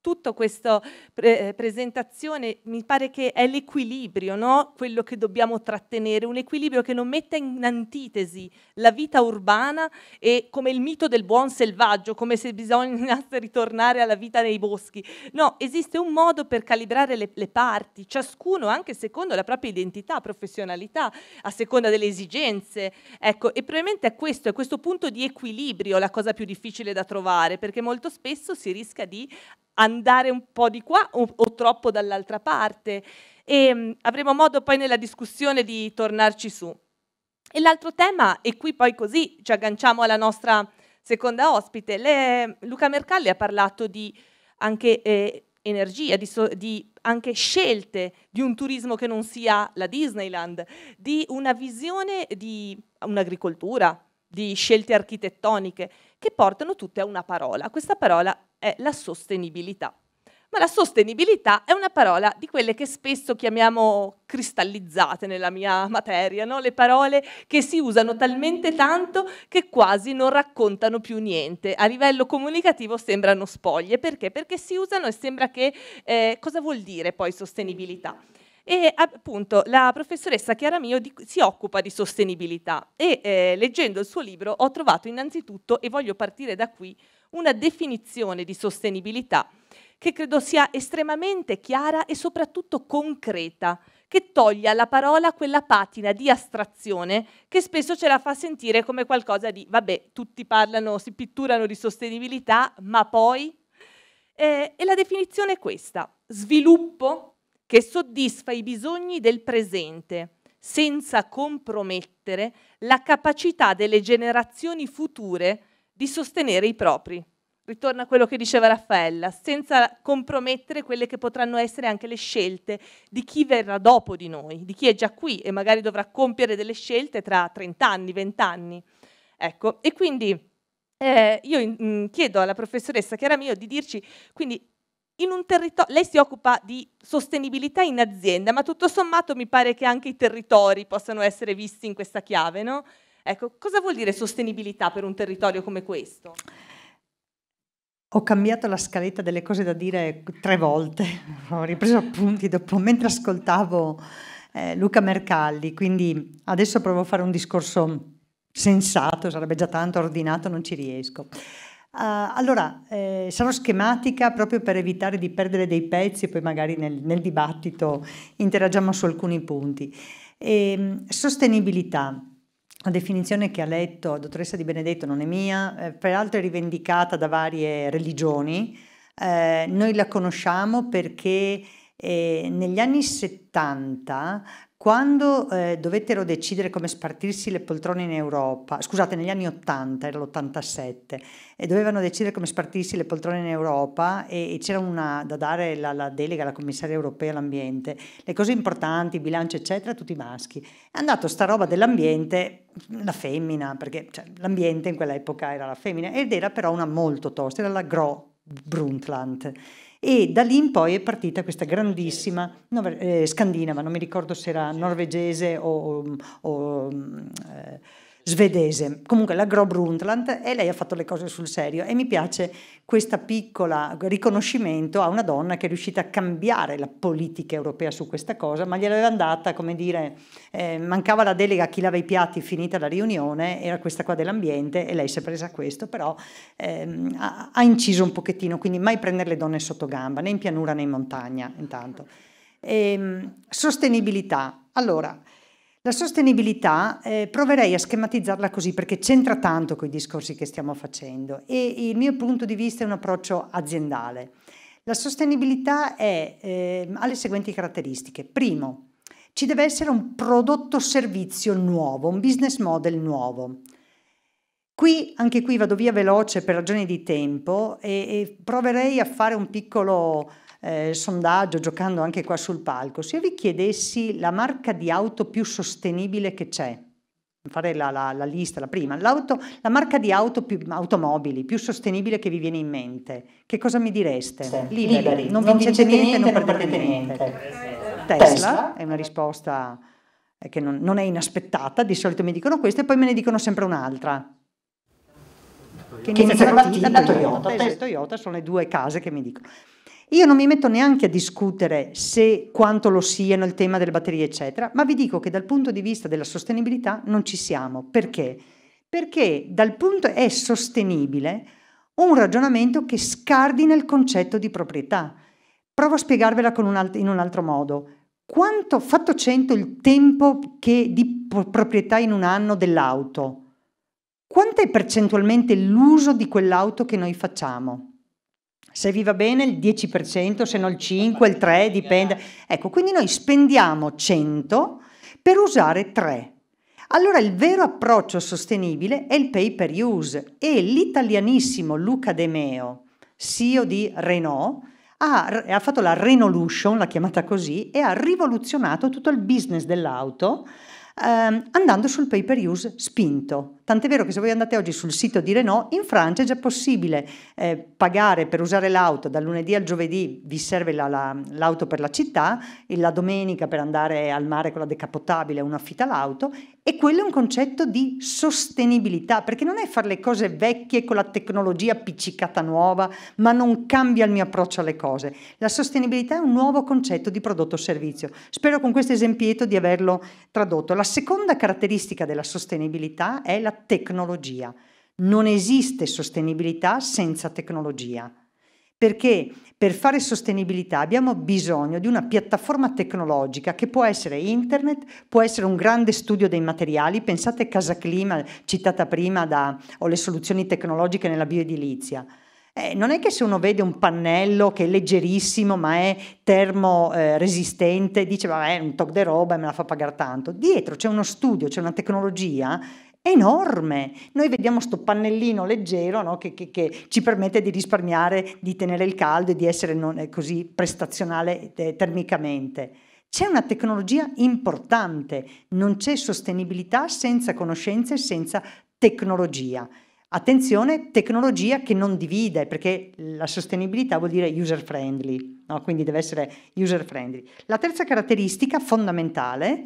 tutta questa pre- eh, presentazione mi pare che è l'equilibrio, no? quello che dobbiamo trattenere, un equilibrio che non metta in antitesi la vita urbana e come il mito del buon selvaggio, come se bisognasse ritornare alla vita nei boschi. No, esiste un modo per calibrare le, le parti, ciascuno anche secondo la propria identità, professionalità, a seconda delle esigenze. Ecco, e probabilmente è questo, è questo punto di equilibrio la cosa più difficile da trovare, perché molto spesso si rischia di andare un po' di qua o, o troppo dall'altra parte e ehm, avremo modo poi nella discussione di tornarci su. E l'altro tema, e qui poi così ci agganciamo alla nostra seconda ospite, le, Luca Mercalli ha parlato di anche eh, energia, di, so, di, anche scelte di un turismo che non sia la Disneyland, di una visione di un'agricoltura, di scelte architettoniche che portano tutte a una parola. Questa parola è la sostenibilità. Ma la sostenibilità è una parola di quelle che spesso chiamiamo cristallizzate nella mia materia, no? le parole che si usano talmente tanto che quasi non raccontano più niente. A livello comunicativo sembrano spoglie. Perché? Perché si usano e sembra che... Eh, cosa vuol dire poi sostenibilità? E appunto la professoressa Chiara Mio di, si occupa di sostenibilità e eh, leggendo il suo libro ho trovato innanzitutto, e voglio partire da qui, una definizione di sostenibilità che credo sia estremamente chiara e soprattutto concreta, che toglie alla parola quella patina di astrazione che spesso ce la fa sentire come qualcosa di, vabbè, tutti parlano, si pitturano di sostenibilità, ma poi... Eh, e la definizione è questa, sviluppo che soddisfa i bisogni del presente senza compromettere la capacità delle generazioni future di sostenere i propri. Ritorna a quello che diceva Raffaella, senza compromettere quelle che potranno essere anche le scelte di chi verrà dopo di noi, di chi è già qui e magari dovrà compiere delle scelte tra 30 anni, 20 anni. Ecco, e quindi eh, io mh, mm, chiedo alla professoressa Chiara Mio di dirci, quindi in un territorio, lei si occupa di sostenibilità in azienda, ma tutto sommato mi pare che anche i territori possano essere visti in questa chiave, no? Ecco, cosa vuol dire sostenibilità per un territorio come questo? Ho cambiato la scaletta delle cose da dire tre volte, ho ripreso appunti dopo, mentre ascoltavo eh, Luca Mercalli, quindi adesso provo a fare un discorso sensato, sarebbe già tanto ordinato, non ci riesco. Uh, allora, eh, sarò schematica proprio per evitare di perdere dei pezzi e poi magari nel, nel dibattito interagiamo su alcuni punti. E, ehm, sostenibilità. La definizione che ha letto la dottoressa Di Benedetto non è mia, eh, peraltro è rivendicata da varie religioni. Eh, noi la conosciamo perché eh, negli anni 70 quando eh, dovettero decidere come spartirsi le poltrone in Europa, scusate, negli anni 80, era l'87, e dovevano decidere come spartirsi le poltrone in Europa e, e c'era una, da dare la, la delega alla commissaria europea all'ambiente, le cose importanti, bilancio eccetera, tutti maschi. È andato sta roba dell'ambiente la femmina, perché cioè, l'ambiente in quell'epoca era la femmina, ed era però una molto tosta, era la Gro Brundtland e da lì in poi è partita questa grandissima eh, scandinava, non mi ricordo se era norvegese o, o, o mm, eh, svedese, comunque la Gro Brundtland e lei ha fatto le cose sul serio e mi piace questo piccolo riconoscimento a una donna che è riuscita a cambiare la politica europea su questa cosa, ma gliel'aveva andata, come dire, eh, mancava la delega a chi lava i piatti finita la riunione, era questa qua dell'ambiente e lei si è presa questo, però ehm, ha, ha inciso un pochettino, quindi mai prendere le donne sotto gamba, né in pianura né in montagna intanto. E, ehm, sostenibilità. Allora, la sostenibilità eh, proverei a schematizzarla così perché c'entra tanto con i discorsi che stiamo facendo e il mio punto di vista è un approccio aziendale. La sostenibilità è, eh, ha le seguenti caratteristiche. Primo, ci deve essere un prodotto servizio nuovo, un business model nuovo. Qui, anche qui vado via veloce per ragioni di tempo e, e proverei a fare un piccolo eh, sondaggio, giocando anche qua sul palco, se io vi chiedessi la marca di auto più sostenibile che c'è, fare la, la, la lista, la prima, L'auto, la marca di auto più, automobili più sostenibile che vi viene in mente, che cosa mi direste? Sì, liberi, liberi. Non, non vincete niente, niente, non perdete niente. niente. Tesla, Tesla è una risposta che non, non, è inaspettata, di solito mi dicono questa e poi me ne dicono sempre un'altra. Che, che inizia la Toyota. Tesla esatto, e Toyota sono le due case che mi dicono. Io non mi metto neanche a discutere se quanto lo siano il tema delle batterie, eccetera, ma vi dico che dal punto di vista della sostenibilità non ci siamo. Perché? Perché dal punto è sostenibile un ragionamento che scardina il concetto di proprietà. Provo a spiegarvela un alt- in un altro modo. Quanto fatto 100 il tempo di proprietà in un anno dell'auto? Quanto è percentualmente l'uso di quell'auto che noi facciamo? se vi va bene il 10%, se no il 5, il 3, dipende. Ecco, quindi noi spendiamo 100 per usare 3. Allora il vero approccio sostenibile è il pay per use e l'italianissimo Luca De Meo, CEO di Renault, ha, ha fatto la Renolution, l'ha chiamata così, e ha rivoluzionato tutto il business dell'auto ehm, andando sul pay per use spinto. Tant'è vero che se voi andate oggi sul sito di Renault, in Francia è già possibile eh, pagare per usare l'auto dal lunedì al giovedì, vi serve la, la, l'auto per la città, e la domenica per andare al mare con la decapotabile uno affitta l'auto e quello è un concetto di sostenibilità, perché non è fare le cose vecchie con la tecnologia appiccicata nuova, ma non cambia il mio approccio alle cose. La sostenibilità è un nuovo concetto di prodotto o servizio. Spero con questo esempietto di averlo tradotto. La seconda caratteristica della sostenibilità è la tecnologia. Non esiste sostenibilità senza tecnologia, perché per fare sostenibilità abbiamo bisogno di una piattaforma tecnologica che può essere internet, può essere un grande studio dei materiali, pensate a Casa Clima, citata prima da o le soluzioni tecnologiche nella bioedilizia. Eh, non è che se uno vede un pannello che è leggerissimo ma è termoresistente, eh, dice vabbè è un tocco de roba e me la fa pagare tanto. Dietro c'è uno studio, c'è una tecnologia enorme. Noi vediamo questo pannellino leggero no? che, che, che, ci permette di risparmiare, di tenere il caldo e di essere non eh, così prestazionale eh, termicamente. C'è una tecnologia importante, non c'è sostenibilità senza conoscenze, e senza tecnologia. Attenzione, tecnologia che non divide, perché la sostenibilità vuol dire user friendly, no? quindi deve essere user friendly. La terza caratteristica fondamentale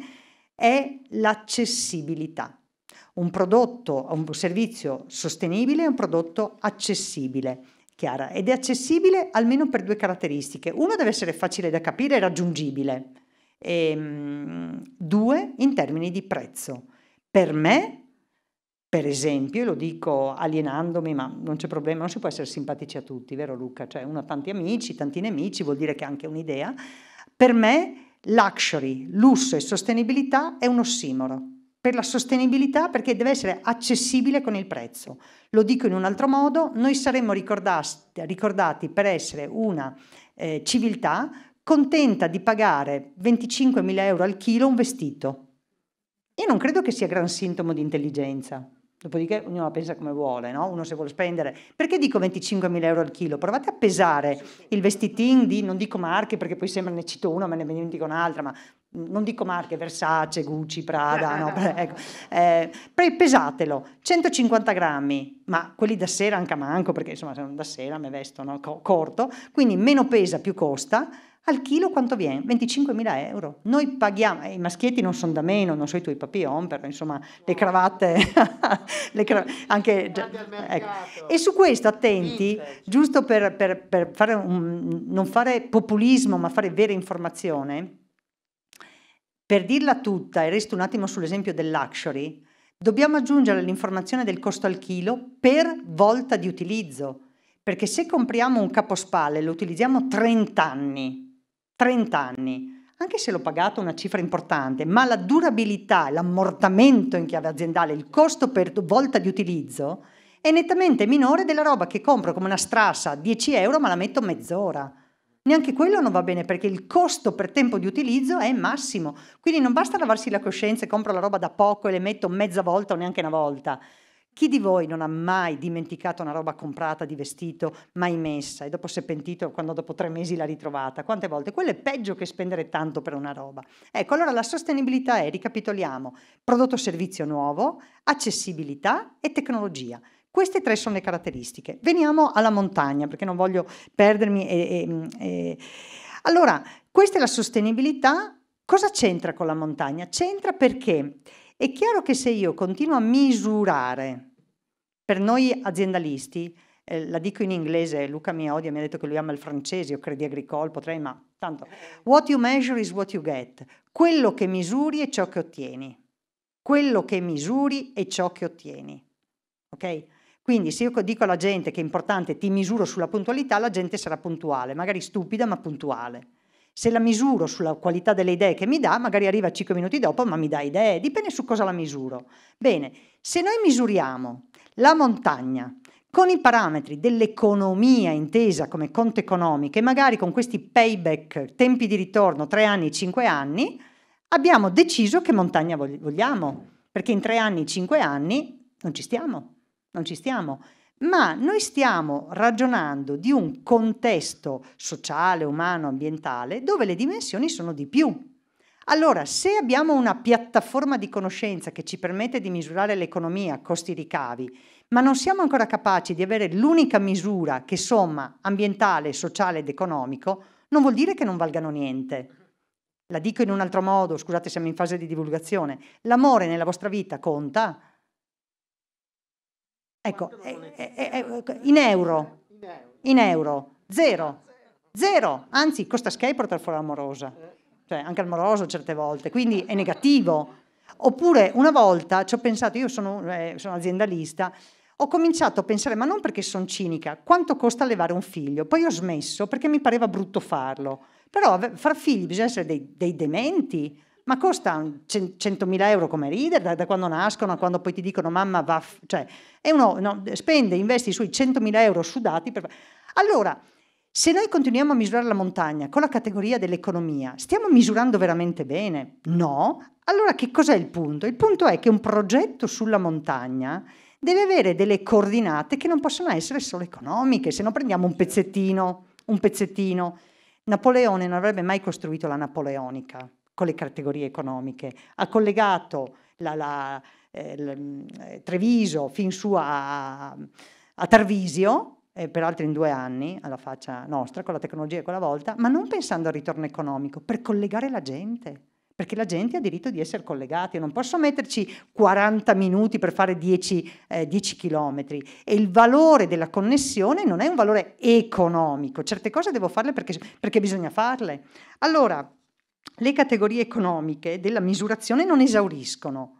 è l'accessibilità un prodotto, un servizio sostenibile è un prodotto accessibile. Chiara, ed è accessibile almeno per due caratteristiche. Uno deve essere facile da capire e raggiungibile. E, ehm, due, in termini di prezzo. Per me, per esempio, lo dico alienandomi, ma non c'è problema, non si può essere simpatici a tutti, vero Luca? Cioè, uno ha tanti amici, tanti nemici, vuol dire che ha anche un'idea. Per me, luxury, lusso e sostenibilità è un ossimoro per la sostenibilità perché deve essere accessibile con il prezzo. Lo dico in un altro modo, noi saremmo ricordati per essere una eh, civiltà contenta di pagare 25.000 euro al chilo un vestito. Io non credo che sia gran sintomo di intelligenza. Dopodiché ognuno la pensa come vuole, no? Uno se vuole spendere. Perché dico 25.000 euro al chilo? Provate a pesare il vestitino di, non dico marche perché poi sembra ne cito una ma ne dico un'altra, ma non dico marche, Versace, Gucci, Prada, no, ecco. eh, pesatelo, 150 grammi, ma quelli da sera anche a manco, perché insomma sono da sera, mi vestono co- corto, quindi meno pesa più costa, al chilo quanto viene? 25.000 euro. Noi paghiamo, eh, i maschietti non sono da meno, non so i tuoi papillon, però insomma le cravatte, le cra- anche... Ecco. E su questo attenti, giusto per, per, per fare un, non fare populismo ma fare vera informazione, per dirla tutta, e resto un attimo sull'esempio del luxury, dobbiamo aggiungere l'informazione del costo al chilo per volta di utilizzo, perché se compriamo un capospalla e lo utilizziamo 30 anni, 30 anni, anche se l'ho pagato una cifra importante, ma la durabilità, l'ammortamento in chiave aziendale, il costo per volta di utilizzo è nettamente minore della roba che compro come una strassa a 10 euro ma la metto mezz'ora. Neanche quello non va bene perché il costo per tempo di utilizzo è massimo. Quindi non basta lavarsi la coscienza e compro la roba da poco e le metto mezza volta o neanche una volta. Chi di voi non ha mai dimenticato una roba comprata di vestito, mai messa, e dopo si è pentito quando dopo tre mesi l'ha ritrovata? Quante volte? Quello è peggio che spendere tanto per una roba. Ecco, allora la sostenibilità è, ricapitoliamo, prodotto-servizio nuovo, accessibilità e tecnologia. Queste tre sono le caratteristiche. Veniamo alla montagna, perché non voglio perdermi. E, e, mm, e. Allora, questa è la sostenibilità. Cosa c'entra con la montagna? C'entra perché è chiaro che se io continuo a misurare, per noi aziendalisti, eh, la dico in inglese, Luca mi odia, mi ha detto che lui ama il francese, io credo agricolo, agricol, potrei, ma tanto. What you measure is what you get. Quello che misuri è ciò che ottieni. Quello che misuri è ciò che ottieni. Ok? Quindi se io dico alla gente che è importante ti misuro sulla puntualità, la gente sarà puntuale, magari stupida ma puntuale. Se la misuro sulla qualità delle idee che mi dà, magari arriva 5 minuti dopo, ma mi dà idee, dipende su cosa la misuro. Bene, se noi misuriamo la montagna con i parametri dell'economia intesa come conto economico e magari con questi payback, tempi di ritorno 3 anni, 5 anni, abbiamo deciso che montagna vogliamo, perché in 3 anni, 5 anni non ci stiamo non ci stiamo, ma noi stiamo ragionando di un contesto sociale, umano, ambientale dove le dimensioni sono di più. Allora, se abbiamo una piattaforma di conoscenza che ci permette di misurare l'economia, costi ricavi, ma non siamo ancora capaci di avere l'unica misura che somma ambientale, sociale ed economico, non vuol dire che non valgano niente. La dico in un altro modo, scusate siamo in fase di divulgazione, l'amore nella vostra vita conta, Ecco, eh, eh, eh, in euro. In euro. Zero. Zero. Anzi, costa Skyportal for Amorosa. Cioè, anche al moroso certe volte. Quindi è negativo. Oppure una volta ci ho pensato, io sono, eh, sono aziendalista, ho cominciato a pensare, ma non perché sono cinica, quanto costa allevare un figlio? Poi ho smesso perché mi pareva brutto farlo. Però far figli bisogna essere dei, dei dementi ma costa 100.000 euro come reader da, da, quando nascono a quando poi ti dicono mamma va, cioè, e uno no, spende, investe i suoi 100.000 euro sudati. Per... Allora, se noi continuiamo a misurare la montagna con la categoria dell'economia, stiamo misurando veramente bene? No. Allora che cos'è il punto? Il punto è che un progetto sulla montagna deve avere delle coordinate che non possono essere solo economiche, se no prendiamo un pezzettino, un pezzettino. Napoleone non avrebbe mai costruito la Napoleonica, con le categorie economiche. Ha collegato la, la, eh, la, mm, eh, Treviso fin su a, a Tarvisio, eh, altri in due anni, alla faccia nostra, con la tecnologia quella volta, ma non pensando al ritorno economico, per collegare la gente perché la gente ha diritto di essere collegata. Io non posso metterci 40 minuti per fare 10, eh, 10 chilometri. E il valore della connessione non è un valore economico. Certe cose devo farle perché, perché bisogna farle. Allora, le categorie economiche della misurazione non esauriscono.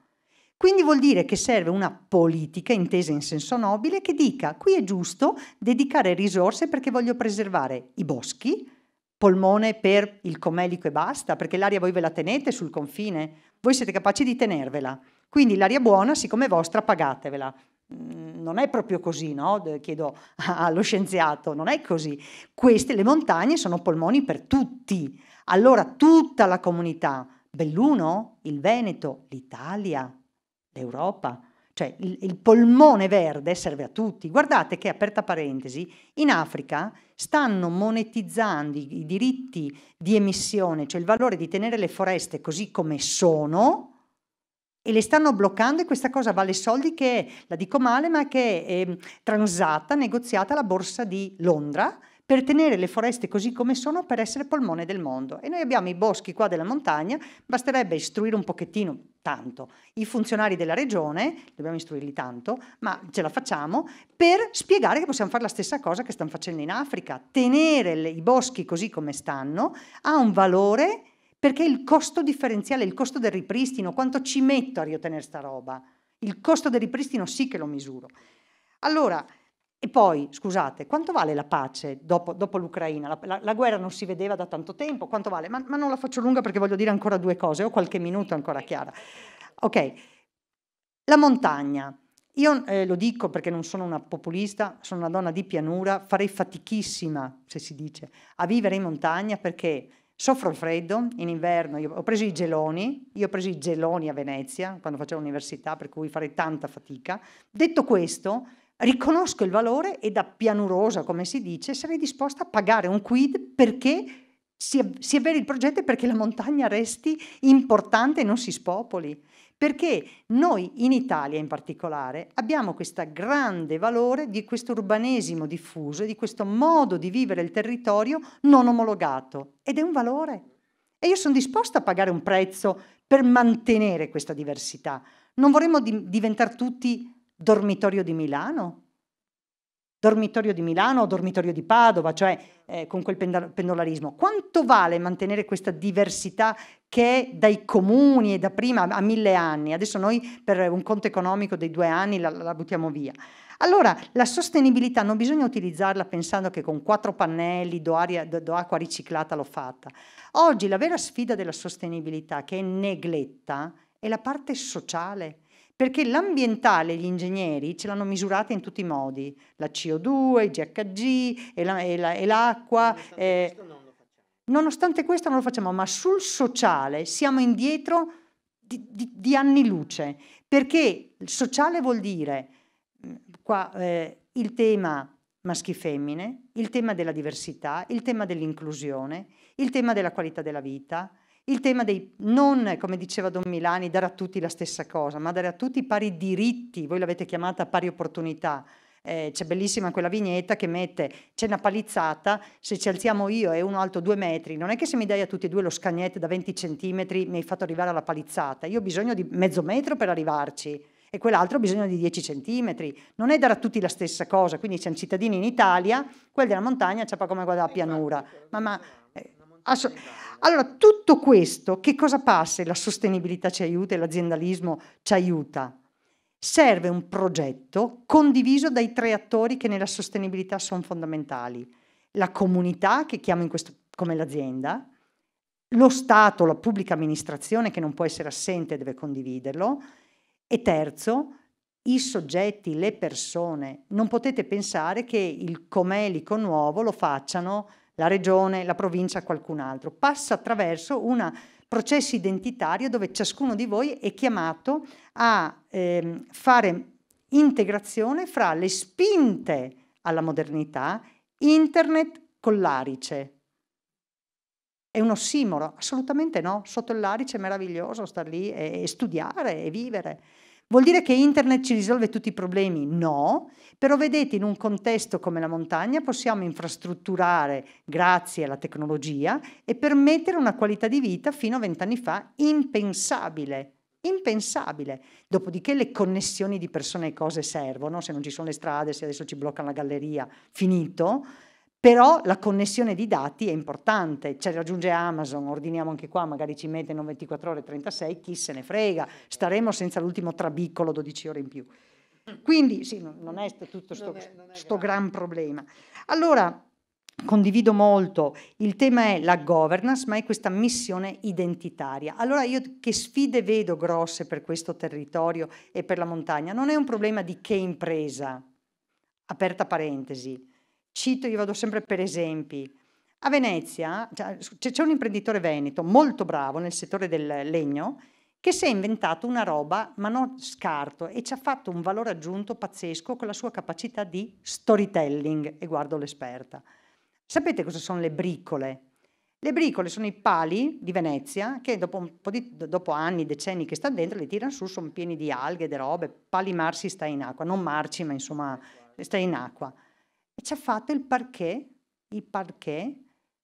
Quindi vuol dire che serve una politica intesa in senso nobile che dica qui è giusto dedicare risorse perché voglio preservare i boschi, polmone per il comelico e basta, perché l'aria voi ve la tenete sul confine, voi siete capaci di tenervela. Quindi l'aria buona, siccome è vostra, pagatevela. Mm, non è proprio così, no? Chiedo allo scienziato, non è così. Queste, le montagne, sono polmoni per tutti allora tutta la comunità, Belluno, il Veneto, l'Italia, l'Europa, cioè il, il, polmone verde serve a tutti. Guardate che, aperta parentesi, in Africa stanno monetizzando i, i, diritti di emissione, cioè il valore di tenere le foreste così come sono, e le stanno bloccando e questa cosa vale soldi che, la dico male, ma che è ehm, transata, negoziata alla borsa di Londra per tenere le foreste così come sono per essere polmone del mondo. E noi abbiamo i boschi qua della montagna, basterebbe istruire un pochettino tanto i funzionari della regione, dobbiamo istruirli tanto, ma ce la facciamo, per spiegare che possiamo fare la stessa cosa che stanno facendo in Africa. Tenere le, i boschi così come stanno ha un valore perché il costo differenziale, il costo del ripristino, quanto ci metto a riottenere sta roba? Il costo del ripristino sì che lo misuro. Allora, e poi, scusate, quanto vale la pace dopo, dopo l'Ucraina? La, la, la, guerra non si vedeva da tanto tempo, quanto vale? Ma, ma, non la faccio lunga perché voglio dire ancora due cose, ho qualche minuto ancora chiara. Ok, la montagna. Io eh, lo dico perché non sono una populista, sono una donna di pianura, farei fatichissima, se si dice, a vivere in montagna perché soffro il freddo, in inverno ho preso i geloni, io ho preso i geloni a Venezia quando facevo l'università, per cui farei tanta fatica. Detto questo, riconosco il valore e da pianurosa, come si dice, sarei disposta a pagare un quid perché si, si avveri il progetto e perché la montagna resti importante e non si spopoli. Perché noi in Italia in particolare abbiamo questo grande valore di questo urbanesimo diffuso e di questo modo di vivere il territorio non omologato ed è un valore. E io sono disposta a pagare un prezzo per mantenere questa diversità. Non vorremmo di, diventare tutti dormitorio di Milano, dormitorio di Milano o dormitorio di Padova, cioè eh, con quel pendolarismo. Quanto vale mantenere questa diversità che è dai comuni e da prima a mille anni? Adesso noi per un conto economico dei due anni la, la buttiamo via. Allora, la sostenibilità non bisogna utilizzarla pensando che con quattro pannelli do, aria, do acqua riciclata l'ho fatta. Oggi la vera sfida della sostenibilità, che è negletta, è la parte sociale perché l'ambientale gli ingegneri ce l'hanno misurata in tutti i modi, la CO2, il GHG e, la, e, la, e l'acqua. Nonostante, eh, questo non nonostante questo non lo facciamo, ma sul sociale siamo indietro di, di, di anni luce, perché il sociale vuol dire mm, qua, eh, il tema maschi-femmine, il tema della diversità, il tema dell'inclusione, il tema della qualità della vita, il tema dei non, come diceva Don Milani, dare a tutti la stessa cosa, ma dare a tutti pari diritti, voi l'avete chiamata pari opportunità. Eh, c'è bellissima quella vignetta che mette c'è una palizzata, se ci alziamo io e uno alto due metri, non è che se mi dai a tutti e due lo scagnetto da 20 centimetri mi hai fatto arrivare alla palizzata, io ho bisogno di mezzo metro per arrivarci e quell'altro ha bisogno di 10 centimetri, non è dare a tutti la stessa cosa, quindi c'è un cittadino in Italia, quello della montagna c'è come guarda la esatto, pianura, ma, ma eh, allora, tutto questo, che cosa passa? La sostenibilità ci aiuta e l'aziendalismo ci aiuta. Serve un progetto condiviso dai tre attori che nella sostenibilità sono fondamentali. La comunità, che chiamo in questo, come l'azienda, lo Stato, la pubblica amministrazione che non può essere assente e deve condividerlo e terzo, i soggetti, le persone. Non potete pensare che il comelico nuovo lo facciano la regione, la provincia, qualcun altro. Passa attraverso un processo identitario dove ciascuno di voi è chiamato a ehm, fare integrazione fra le spinte alla modernità, internet con l'arice. È un ossimoro? Assolutamente no. Sotto l'arice è meraviglioso star lì e, e studiare e vivere. Vuol dire che internet ci risolve tutti i problemi? No, però vedete in un contesto come la montagna possiamo infrastrutturare grazie alla tecnologia e permettere una qualità di vita fino a vent'anni fa impensabile. Impensabile. Dopodiché le connessioni di persone e cose servono, se non ci sono le strade, se adesso ci bloccano la galleria, finito però la connessione di dati è importante, ci cioè, raggiunge Amazon, ordiniamo anche qua, magari ci mette 24 ore 36, chi se ne frega, staremo senza l'ultimo trabiccolo 12 ore in più. Quindi sì, non è tutto questo gran problema. Allora, condivido molto, il tema è la governance, ma è questa missione identitaria. Allora io che sfide vedo grosse per questo territorio e per la montagna? Non è un problema di che impresa, aperta parentesi, cito, io vado sempre per esempi. A Venezia c'è un imprenditore veneto molto bravo nel settore del legno che si è inventato una roba, ma non scarto, e ci ha fatto un valore aggiunto pazzesco con la sua capacità di storytelling, e guardo l'esperta. Sapete cosa sono le bricole? Le bricole sono i pali di Venezia che dopo, di, dopo anni, decenni che stanno dentro, li tirano su, sono pieni di alghe, di robe, pali marci sta in acqua, non marci, ma insomma sta in acqua e ci ha fatto il parquet, il parquet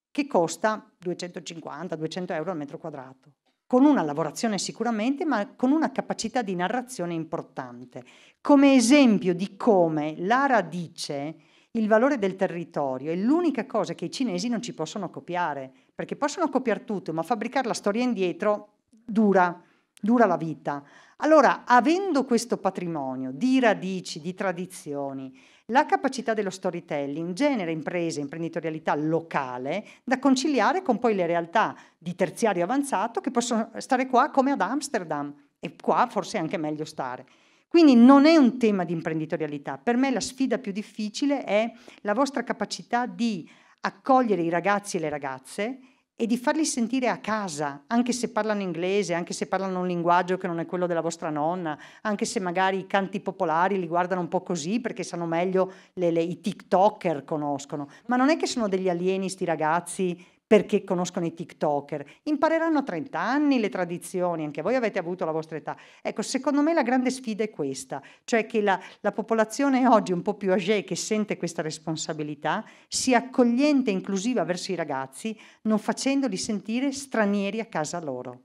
che costa 250-200 euro al metro quadrato con una lavorazione sicuramente, ma con una capacità di narrazione importante, come esempio di come la radice, il valore del territorio, è l'unica cosa che i cinesi non ci possono copiare, perché possono copiare tutto, ma fabbricare la storia indietro dura, dura la vita. Allora, avendo questo patrimonio di radici, di tradizioni, la capacità dello storytelling genera imprese, imprenditorialità locale da conciliare con poi le realtà di terziario avanzato che possono stare qua come ad Amsterdam e qua forse è anche meglio stare. Quindi non è un tema di imprenditorialità, per me la sfida più difficile è la vostra capacità di accogliere i ragazzi e le ragazze e di farli sentire a casa, anche se parlano inglese, anche se parlano un linguaggio che non è quello della vostra nonna, anche se magari i canti popolari li guardano un po' così perché sanno meglio le, le, i TikToker conoscono, ma non è che sono degli alieni sti ragazzi perché conoscono i TikToker, impareranno a 30 anni le tradizioni, anche voi avete avuto la vostra età. Ecco, secondo me la grande sfida è questa, cioè che la, la popolazione oggi un po' più age che sente questa responsabilità sia accogliente e inclusiva verso i ragazzi, non facendoli sentire stranieri a casa loro.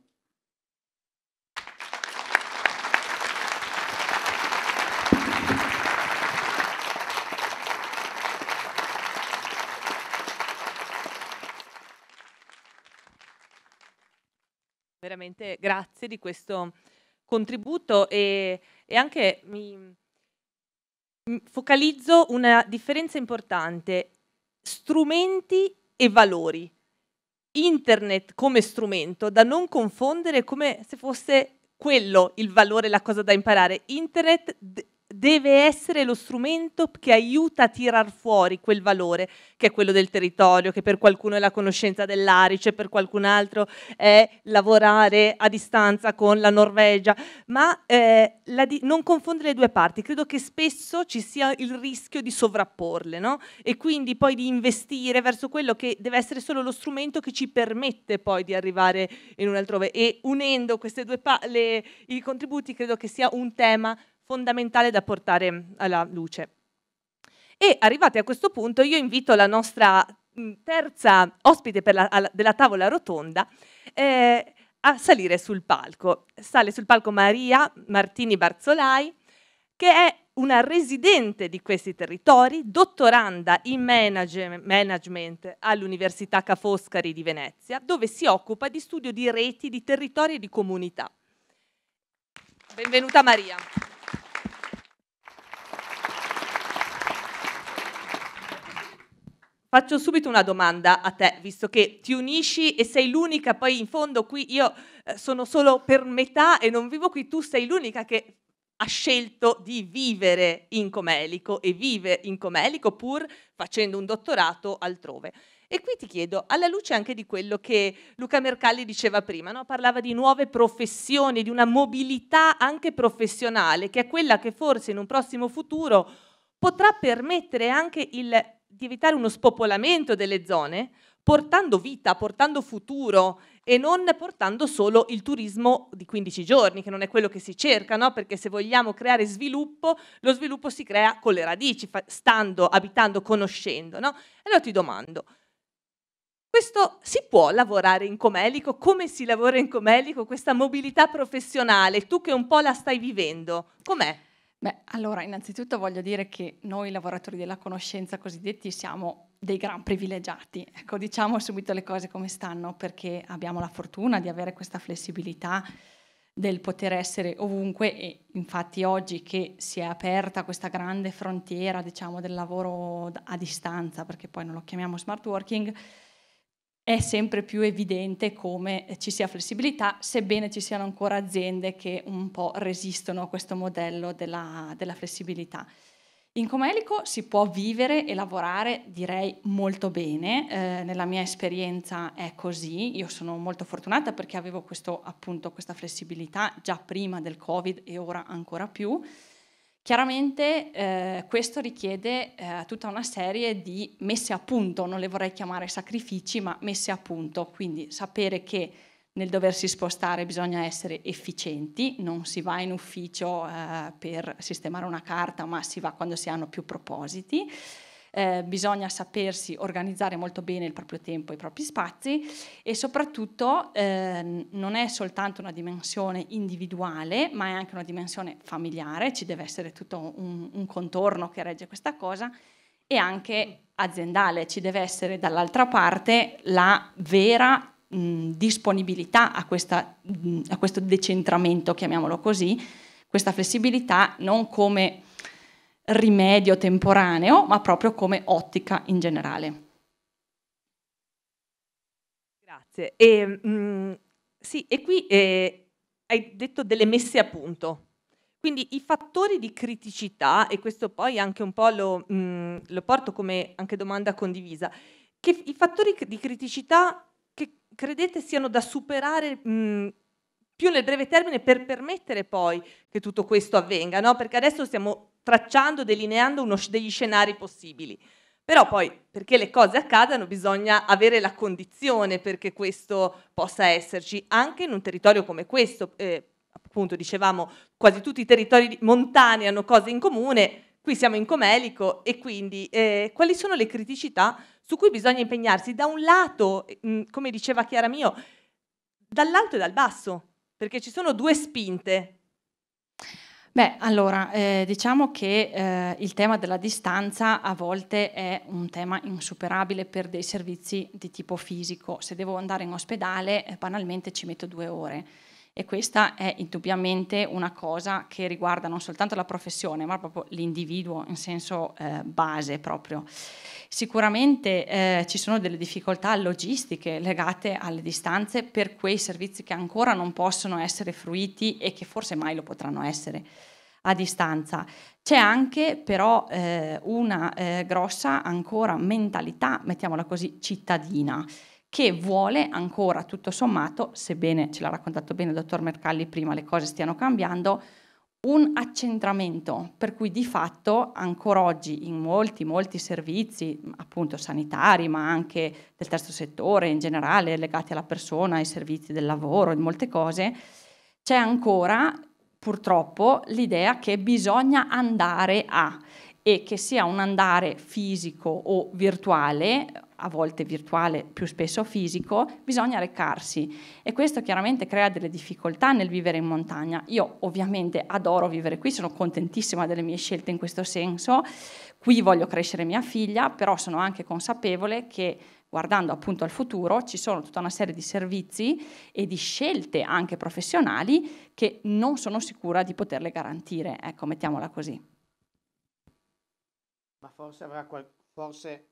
veramente grazie di questo contributo e, e anche mi, mi focalizzo una differenza importante, strumenti e valori. Internet come strumento da non confondere come se fosse quello il valore, la cosa da imparare. Internet deve essere lo strumento che aiuta a tirar fuori quel valore che è quello del territorio, che per qualcuno è la conoscenza dell'Arice, per qualcun altro è lavorare a distanza con la Norvegia, ma eh, la di- non confondere le due parti, credo che spesso ci sia il rischio di sovrapporle no? e quindi poi di investire verso quello che deve essere solo lo strumento che ci permette poi di arrivare in un altrove e unendo queste due pa- le, i contributi credo che sia un tema fondamentale da portare alla luce. E arrivati a questo punto io invito la nostra mm, terza ospite la, della tavola rotonda eh, a salire sul palco. Sale sul palco Maria Martini Barzolai, che è una residente di questi territori, dottoranda in manage management all'Università Ca' Foscari di Venezia, dove si occupa di studio di reti, di territori e di comunità. Benvenuta Maria. Faccio subito una domanda a te, visto che ti unisci e sei l'unica, poi in fondo qui io eh, sono solo per metà e non vivo qui, tu sei l'unica che ha scelto di vivere in Comelico e vive in Comelico pur facendo un dottorato altrove. E qui ti chiedo, alla luce anche di quello che Luca Mercalli diceva prima, no? parlava di nuove professioni, di una mobilità anche professionale, che è quella che forse in un prossimo futuro potrà permettere anche il di evitare uno spopolamento delle zone, portando vita, portando futuro e non portando solo il turismo di 15 giorni, che non è quello che si cerca, no? perché se vogliamo creare sviluppo, lo sviluppo si crea con le radici, stando, abitando, conoscendo. No? Allora ti domando, questo si può lavorare in Comelico? Come si lavora in Comelico questa mobilità professionale? Tu che un po' la stai vivendo, com'è? Beh, allora innanzitutto voglio dire che noi lavoratori della conoscenza cosiddetti siamo dei gran privilegiati. Ecco, diciamo subito le cose come stanno perché abbiamo la fortuna di avere questa flessibilità del poter essere ovunque e infatti oggi che si è aperta questa grande frontiera, diciamo, del lavoro a distanza, perché poi non lo chiamiamo smart working, è sempre più evidente come ci sia flessibilità, sebbene ci siano ancora aziende che un po' resistono a questo modello della, della flessibilità. In Comelico si può vivere e lavorare direi molto bene, eh, nella mia esperienza è così, io sono molto fortunata perché avevo questo, appunto, questa flessibilità già prima del Covid e ora ancora più. Chiaramente eh, questo richiede eh, tutta una serie di messe a punto, non le vorrei chiamare sacrifici, ma messe a punto, quindi sapere che nel doversi spostare bisogna essere efficienti, non si va in ufficio eh, per sistemare una carta, ma si va quando si hanno più propositi eh, bisogna sapersi organizzare molto bene il proprio tempo e i propri spazi e soprattutto eh, non è soltanto una dimensione individuale ma è anche una dimensione familiare, ci deve essere tutto un, un contorno che regge questa cosa e anche mm. aziendale, ci deve essere dall'altra parte la vera Mh, mm, disponibilità a, questa, mh, mm, a, questo decentramento, chiamiamolo così, questa flessibilità non come rimedio temporaneo, ma proprio come ottica in generale. Grazie. E, mh, mm, sì, e qui eh, hai detto delle messe a punto. Quindi i fattori di criticità, e questo poi anche un po' lo, mh, mm, lo porto come anche domanda condivisa, che i fattori di criticità che credete siano da superare mh, mm, più nel breve termine per permettere poi che tutto questo avvenga, no? perché adesso siamo tracciando, delineando uno, degli scenari possibili. Però poi, perché le cose accadano, bisogna avere la condizione perché questo possa esserci, anche in un territorio come questo. Eh, appunto, dicevamo, quasi tutti i territori montani hanno cose in comune, qui siamo in Comelico e quindi eh, quali sono le criticità su cui bisogna impegnarsi? Da un lato, mh, mm, come diceva Chiara Mio, dall'alto e dal basso, perché ci sono due spinte, Beh, allora, eh, diciamo che eh, il tema della distanza a volte è un tema insuperabile per dei servizi di tipo fisico. Se devo andare in ospedale, eh, banalmente ci metto due ore e questa è indubbiamente una cosa che riguarda non soltanto la professione, ma proprio l'individuo in senso eh, base proprio. Sicuramente eh, ci sono delle difficoltà logistiche legate alle distanze per quei servizi che ancora non possono essere fruiti e che forse mai lo potranno essere a distanza. C'è anche però eh, una eh, grossa ancora mentalità, mettiamola così, cittadina che vuole ancora, tutto sommato, sebbene ce l'ha raccontato bene il dottor Mercalli prima, le cose stiano cambiando, un accentramento, per cui di fatto ancora oggi in molti, molti servizi, appunto sanitari, ma anche del terzo settore in generale, legati alla persona, ai servizi del lavoro, in molte cose, c'è ancora purtroppo l'idea che bisogna andare a e che sia un andare fisico o virtuale a volte virtuale, più spesso fisico, bisogna recarsi e questo chiaramente crea delle difficoltà nel vivere in montagna. Io ovviamente adoro vivere qui, sono contentissima delle mie scelte in questo senso, qui voglio crescere mia figlia, però sono anche consapevole che guardando appunto al futuro ci sono tutta una serie di servizi e di scelte anche professionali che non sono sicura di poterle garantire, ecco, mettiamola così. Ma forse avrà qualcosa forse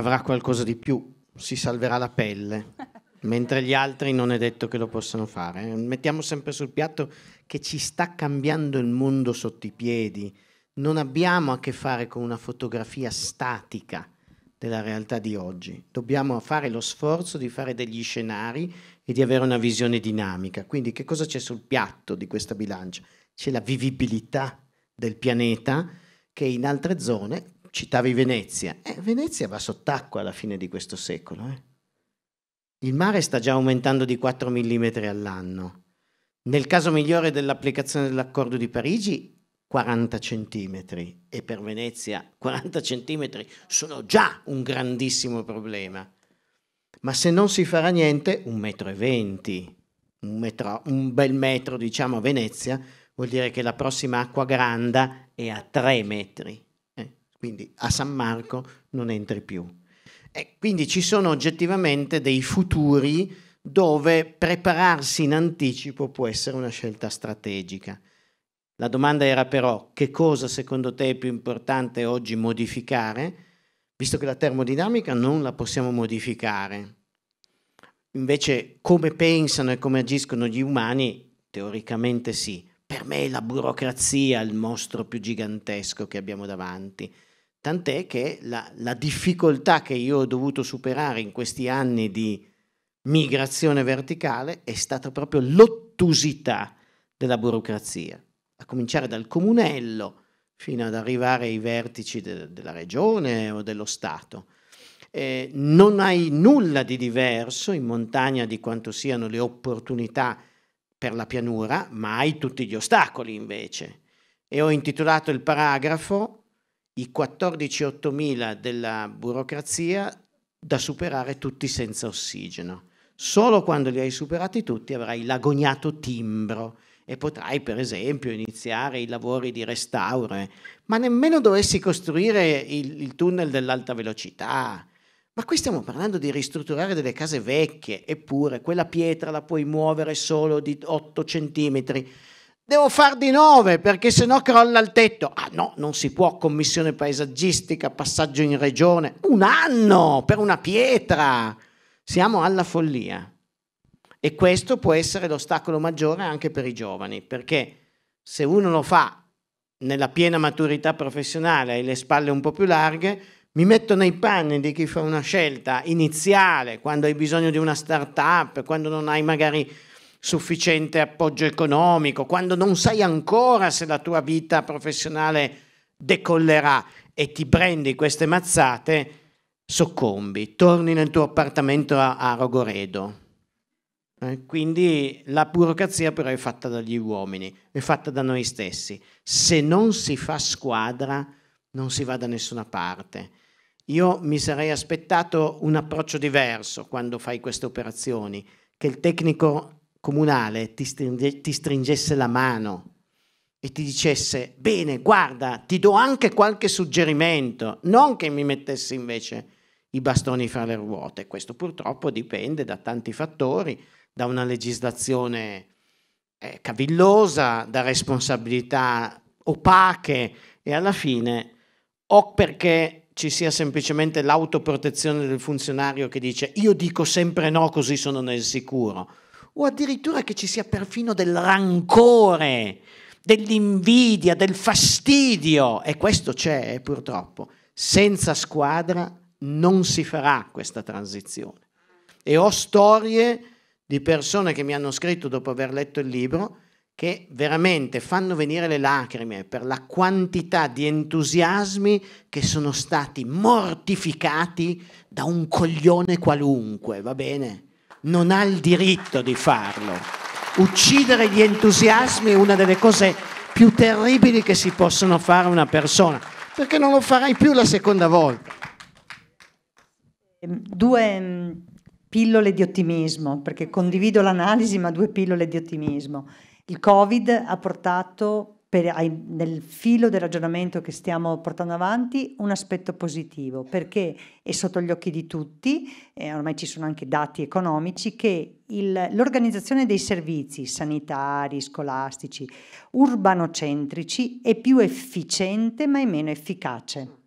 avrà qualcosa di più, si salverà la pelle, mentre gli altri non è detto che lo possano fare. Mettiamo sempre sul piatto che ci sta cambiando il mondo sotto i piedi, non abbiamo a che fare con una fotografia statica della realtà di oggi. Dobbiamo fare lo sforzo di fare degli scenari e di avere una visione dinamica. Quindi che cosa c'è sul piatto di questa bilancia? C'è la vivibilità del pianeta che in altre zone citavi Venezia, eh, Venezia va sott'acqua alla fine di questo secolo. Eh. Il mare sta già aumentando di 4 mm all'anno. Nel caso migliore dell'applicazione dell'accordo di Parigi, 40 cm e per Venezia 40 cm sono già un grandissimo problema. Ma se non si farà niente, un metro e venti, un, metro, un bel metro diciamo a Venezia, vuol dire che la prossima acqua granda è a 3 metri quindi a San Marco non entri più. E quindi ci sono oggettivamente dei futuri dove prepararsi in anticipo può essere una scelta strategica. La domanda era però che cosa secondo te è più importante oggi modificare, visto che la termodinamica non la possiamo modificare. Invece come pensano e come agiscono gli umani, teoricamente sì. Per me è la burocrazia il mostro più gigantesco che abbiamo davanti Tant'è che la, la, difficoltà che io ho dovuto superare in questi anni di migrazione verticale è stata proprio l'ottusità della burocrazia, a cominciare dal comunello fino ad arrivare ai vertici de, della regione o dello Stato. Eh, non hai nulla di diverso in montagna di quanto siano le opportunità per la pianura, ma hai tutti gli ostacoli invece. E ho intitolato il paragrafo i 14.800 della burocrazia da superare tutti senza ossigeno. Solo quando li hai superati tutti avrai l'agognato timbro e potrai per esempio iniziare i lavori di restauro, eh. ma nemmeno dovessi costruire il, il tunnel dell'alta velocità. Ma qui stiamo parlando di ristrutturare delle case vecchie, eppure quella pietra la puoi muovere solo di 8 centimetri devo far di nove perché sennò crolla il tetto. Ah no, non si può, commissione paesaggistica, passaggio in regione, un anno per una pietra. Siamo alla follia. E questo può essere l'ostacolo maggiore anche per i giovani, perché se uno lo fa nella piena maturità professionale, hai le spalle un po' più larghe, mi metto nei panni di chi fa una scelta iniziale, quando hai bisogno di una start-up, quando non hai magari sufficiente appoggio economico, quando non sai ancora se la tua vita professionale decollerà e ti prendi queste mazzate, soccombi, torni nel tuo appartamento a, Rogoredo. Eh, quindi la burocrazia però è fatta dagli uomini, è fatta da noi stessi. Se non si fa squadra non si va da nessuna parte. Io mi sarei aspettato un approccio diverso quando fai queste operazioni, che il tecnico comunale ti, stringe, ti stringesse la mano e ti dicesse, bene, guarda, ti do anche qualche suggerimento, non che mi mettessi invece i bastoni fra le ruote. Questo purtroppo dipende da tanti fattori, da una legislazione eh, cavillosa, da responsabilità opache e alla fine o perché ci sia semplicemente l'autoprotezione del funzionario che dice io dico sempre no così sono nel sicuro o addirittura che ci sia perfino del rancore, dell'invidia, del fastidio, e questo c'è eh, purtroppo. Senza squadra non si farà questa transizione. E ho storie di persone che mi hanno scritto dopo aver letto il libro che veramente fanno venire le lacrime per la quantità di entusiasmi che sono stati mortificati da un coglione qualunque, va bene? non ha il diritto di farlo. Uccidere gli entusiasmi è una delle cose più terribili che si possono fare a una persona, perché non lo farai più la seconda volta. Ehm, due mm, pillole di ottimismo, perché condivido l'analisi, ma due pillole di ottimismo. Il Covid ha portato per, nel filo del ragionamento che stiamo portando avanti un aspetto positivo perché è sotto gli occhi di tutti, e eh, ormai ci sono anche dati economici, che il, l'organizzazione dei servizi sanitari, scolastici, urbanocentrici è più efficiente ma è meno efficace.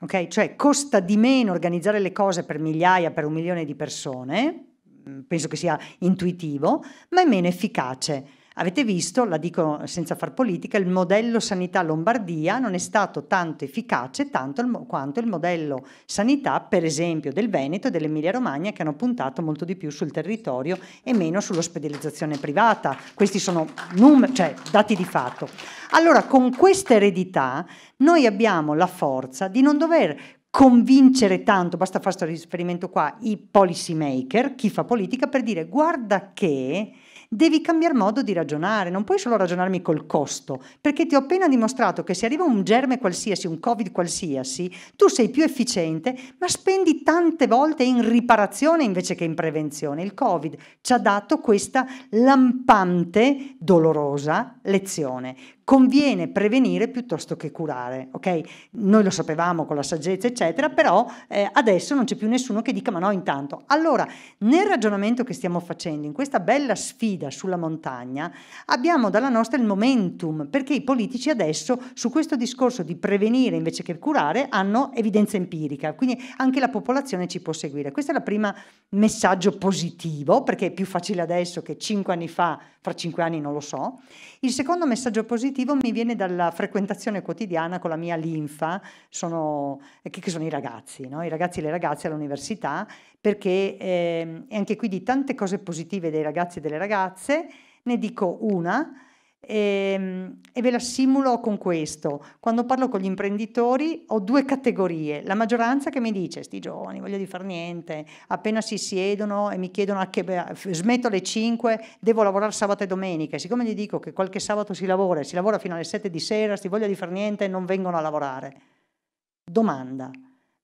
Okay? Cioè costa di meno organizzare le cose per migliaia, per un milione di persone, mm, penso che sia intuitivo, ma è meno efficace Avete visto, la dico senza far politica, il modello sanità Lombardia non è stato tanto efficace tanto il, quanto il modello sanità, per esempio, del Veneto e dell'Emilia Romagna che hanno puntato molto di più sul territorio e meno sull'ospedalizzazione privata. Questi sono num- cioè, dati di fatto. Allora, con questa eredità noi abbiamo la forza di non dover convincere tanto, basta fare questo esperimento qua, i policy maker, chi fa politica, per dire guarda che devi cambiare modo di ragionare, non puoi solo ragionarmi col costo, perché ti ho appena dimostrato che se arriva un germe qualsiasi, un covid qualsiasi, tu sei più efficiente, ma spendi tante volte in riparazione invece che in prevenzione. Il covid ci ha dato questa lampante, dolorosa lezione conviene prevenire piuttosto che curare. Okay? Noi lo sapevamo con la saggezza, eccetera, però eh, adesso non c'è più nessuno che dica ma no intanto. Allora, nel ragionamento che stiamo facendo, in questa bella sfida sulla montagna, abbiamo dalla nostra il momentum, perché i politici adesso su questo discorso di prevenire invece che curare hanno evidenza empirica, quindi anche la popolazione ci può seguire. Questo è il primo messaggio positivo, perché è più facile adesso che cinque anni fa fra cinque anni non lo so. Il secondo messaggio positivo mi viene dalla frequentazione quotidiana con la mia linfa, sono, eh, che, sono i ragazzi, no? i ragazzi e le ragazze all'università, perché eh, anche qui di tante cose positive dei ragazzi e delle ragazze ne dico una e, ehm, e, ve la simulo con questo. Quando parlo con gli imprenditori ho due categorie, la maggioranza che mi dice, sti giovani, voglio di far niente, appena si siedono e mi chiedono a che smetto alle 5, devo lavorare sabato e domenica, e siccome gli dico che qualche sabato si lavora, e si lavora fino alle 7 di sera, sti voglia di far niente e non vengono a lavorare. Domanda,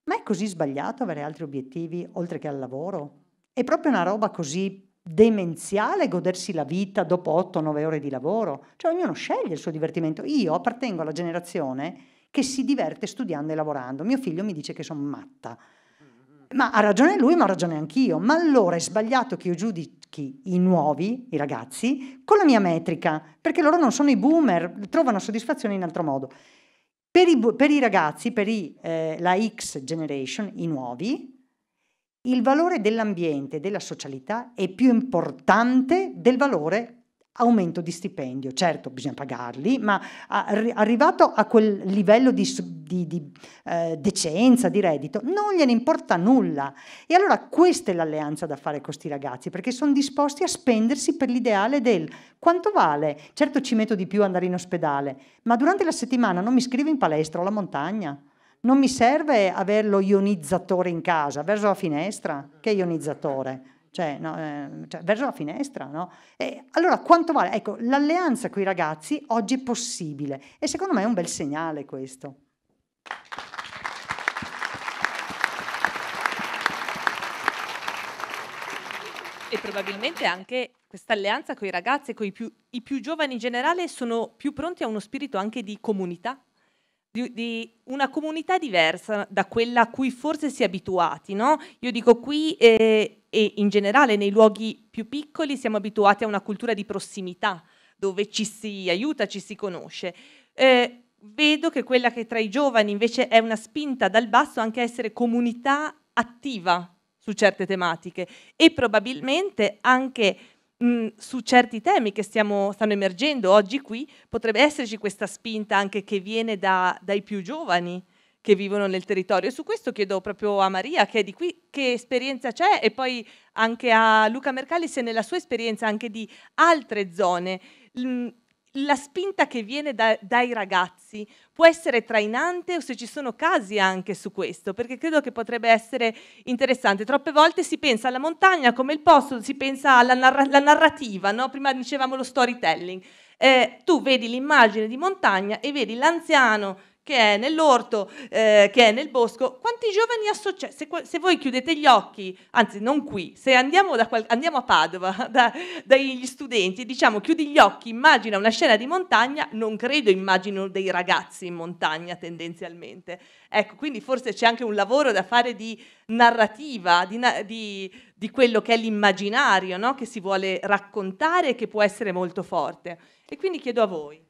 ma è così sbagliato avere altri obiettivi oltre che al lavoro? È proprio una roba così demenziale godersi la vita dopo 8-9 ore di lavoro, cioè ognuno sceglie il suo divertimento. Io appartengo alla generazione che si diverte studiando e lavorando. Mio figlio mi dice che sono matta. Mm-hmm. Ma ha ragione lui, ma ha ragione anch'io. Ma allora è sbagliato che io giudichi i nuovi, i ragazzi, con la mia metrica, perché loro non sono i boomer, trovano soddisfazione in altro modo. Per i, per i ragazzi, per i, eh, la X generation, i nuovi, il valore dell'ambiente, della socialità è più importante del valore aumento di stipendio. Certo, bisogna pagarli, ma arrivato a quel livello di, di, di eh, decenza, di reddito, non gliene importa nulla. E allora questa è l'alleanza da fare con questi ragazzi, perché sono disposti a spendersi per l'ideale del quanto vale. Certo ci metto di più andare in ospedale, ma durante la settimana non mi scrivo in palestra o alla montagna. Non mi serve avere lo ionizzatore in casa, verso la finestra, che ionizzatore? Cioè, no, eh, cioè, verso la finestra, no? E allora quanto vale? Ecco, l'alleanza con i ragazzi oggi è possibile e secondo me è un bel segnale questo. E probabilmente anche questa alleanza con i ragazzi e con i più, i più giovani in generale sono più pronti a uno spirito anche di comunità di, di, una comunità diversa da quella a cui forse si è abituati, no? Io dico qui eh, e in generale nei luoghi più piccoli siamo abituati a una cultura di prossimità, dove ci si aiuta, ci si conosce. Eh, vedo che quella che tra i giovani invece è una spinta dal basso anche a essere comunità attiva su certe tematiche e probabilmente anche mh, mm, su certi temi che stiamo, stanno emergendo oggi qui, potrebbe esserci questa spinta anche che viene da, dai più giovani che vivono nel territorio. E su questo chiedo proprio a Maria, che è di qui, che esperienza c'è e poi anche a Luca Mercalli se nella sua esperienza anche di altre zone. Mh, mm, la spinta che viene da, dai ragazzi può essere trainante o se ci sono casi anche su questo, perché credo che potrebbe essere interessante. Troppe volte si pensa alla montagna come il posto, si pensa alla narra narrativa, no? prima dicevamo lo storytelling. Eh, tu vedi l'immagine di montagna e vedi l'anziano che è nell'orto, eh, che è nel bosco, quanti giovani associati, cioè, se, se, voi chiudete gli occhi, anzi non qui, se andiamo, qual- andiamo a Padova da, dagli studenti e diciamo chiudi gli occhi, immagina una scena di montagna, non credo immagino dei ragazzi in montagna tendenzialmente. Ecco, quindi forse c'è anche un lavoro da fare di narrativa, di, na- di, di quello che è l'immaginario no? che si vuole raccontare e che può essere molto forte. E quindi chiedo a voi.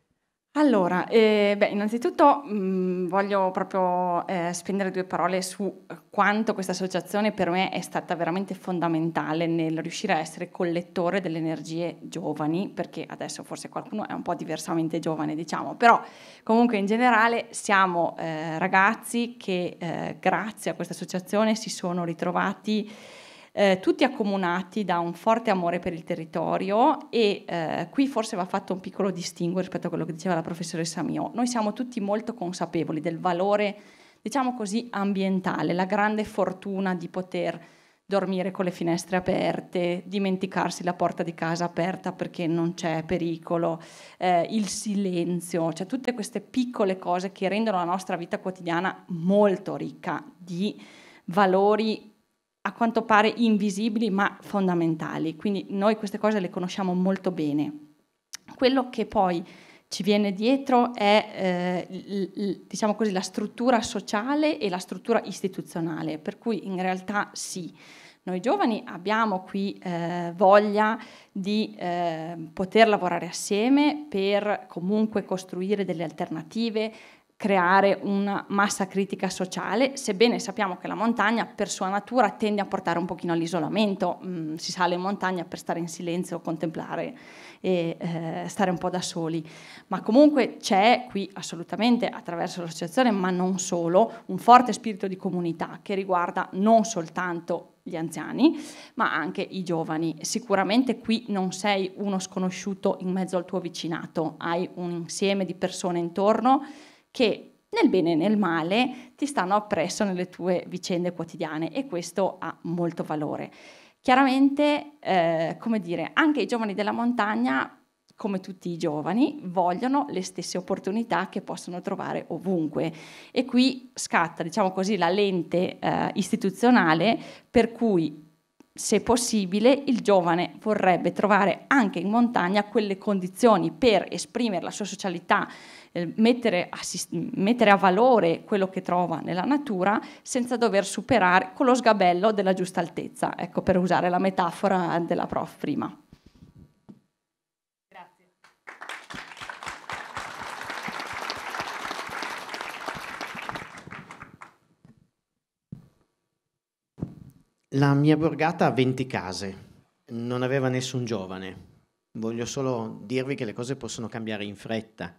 Allora, eh, beh, innanzitutto mh, mm, voglio proprio eh, spendere due parole su eh, quanto questa associazione per me è stata veramente fondamentale nel riuscire a essere collettore delle energie giovani, perché adesso forse qualcuno è un po' diversamente giovane, diciamo, però comunque in generale siamo eh, ragazzi che eh, grazie a questa associazione si sono ritrovati eh, tutti accomunati da un forte amore per il territorio e eh, qui forse va fatto un piccolo distinguo rispetto a quello che diceva la professoressa Mio. Noi siamo tutti molto consapevoli del valore, diciamo così, ambientale, la grande fortuna di poter dormire con le finestre aperte, dimenticarsi la porta di casa aperta perché non c'è pericolo, eh, il silenzio, cioè tutte queste piccole cose che rendono la nostra vita quotidiana molto ricca di valori a quanto pare invisibili ma fondamentali, quindi noi queste cose le conosciamo molto bene. Quello che poi ci viene dietro è eh, l, l, diciamo così, la struttura sociale e la struttura istituzionale, per cui in realtà sì, noi giovani abbiamo qui eh, voglia di eh, poter lavorare assieme per comunque costruire delle alternative, creare una massa critica sociale, sebbene sappiamo che la montagna per sua natura tende a portare un pochino all'isolamento, mm, si sale in montagna per stare in silenzio, contemplare e eh, stare un po' da soli, ma comunque c'è qui assolutamente attraverso l'associazione, ma non solo, un forte spirito di comunità che riguarda non soltanto gli anziani, ma anche i giovani. Sicuramente qui non sei uno sconosciuto in mezzo al tuo vicinato, hai un insieme di persone intorno che nel bene e nel male ti stanno appresso nelle tue vicende quotidiane e questo ha molto valore. Chiaramente, eh, come dire, anche i giovani della montagna, come tutti i giovani, vogliono le stesse opportunità che possono trovare ovunque. E qui scatta, diciamo così, la lente eh, istituzionale per cui se possibile, il giovane vorrebbe trovare anche in montagna quelle condizioni per esprimere la sua socialità eh, mettere, a, mettere a valore quello che trova nella natura senza dover superare con lo sgabello della giusta altezza, ecco per usare la metafora della prof prima. La mia borgata ha 20 case, non aveva nessun giovane. Voglio solo dirvi che le cose possono cambiare in fretta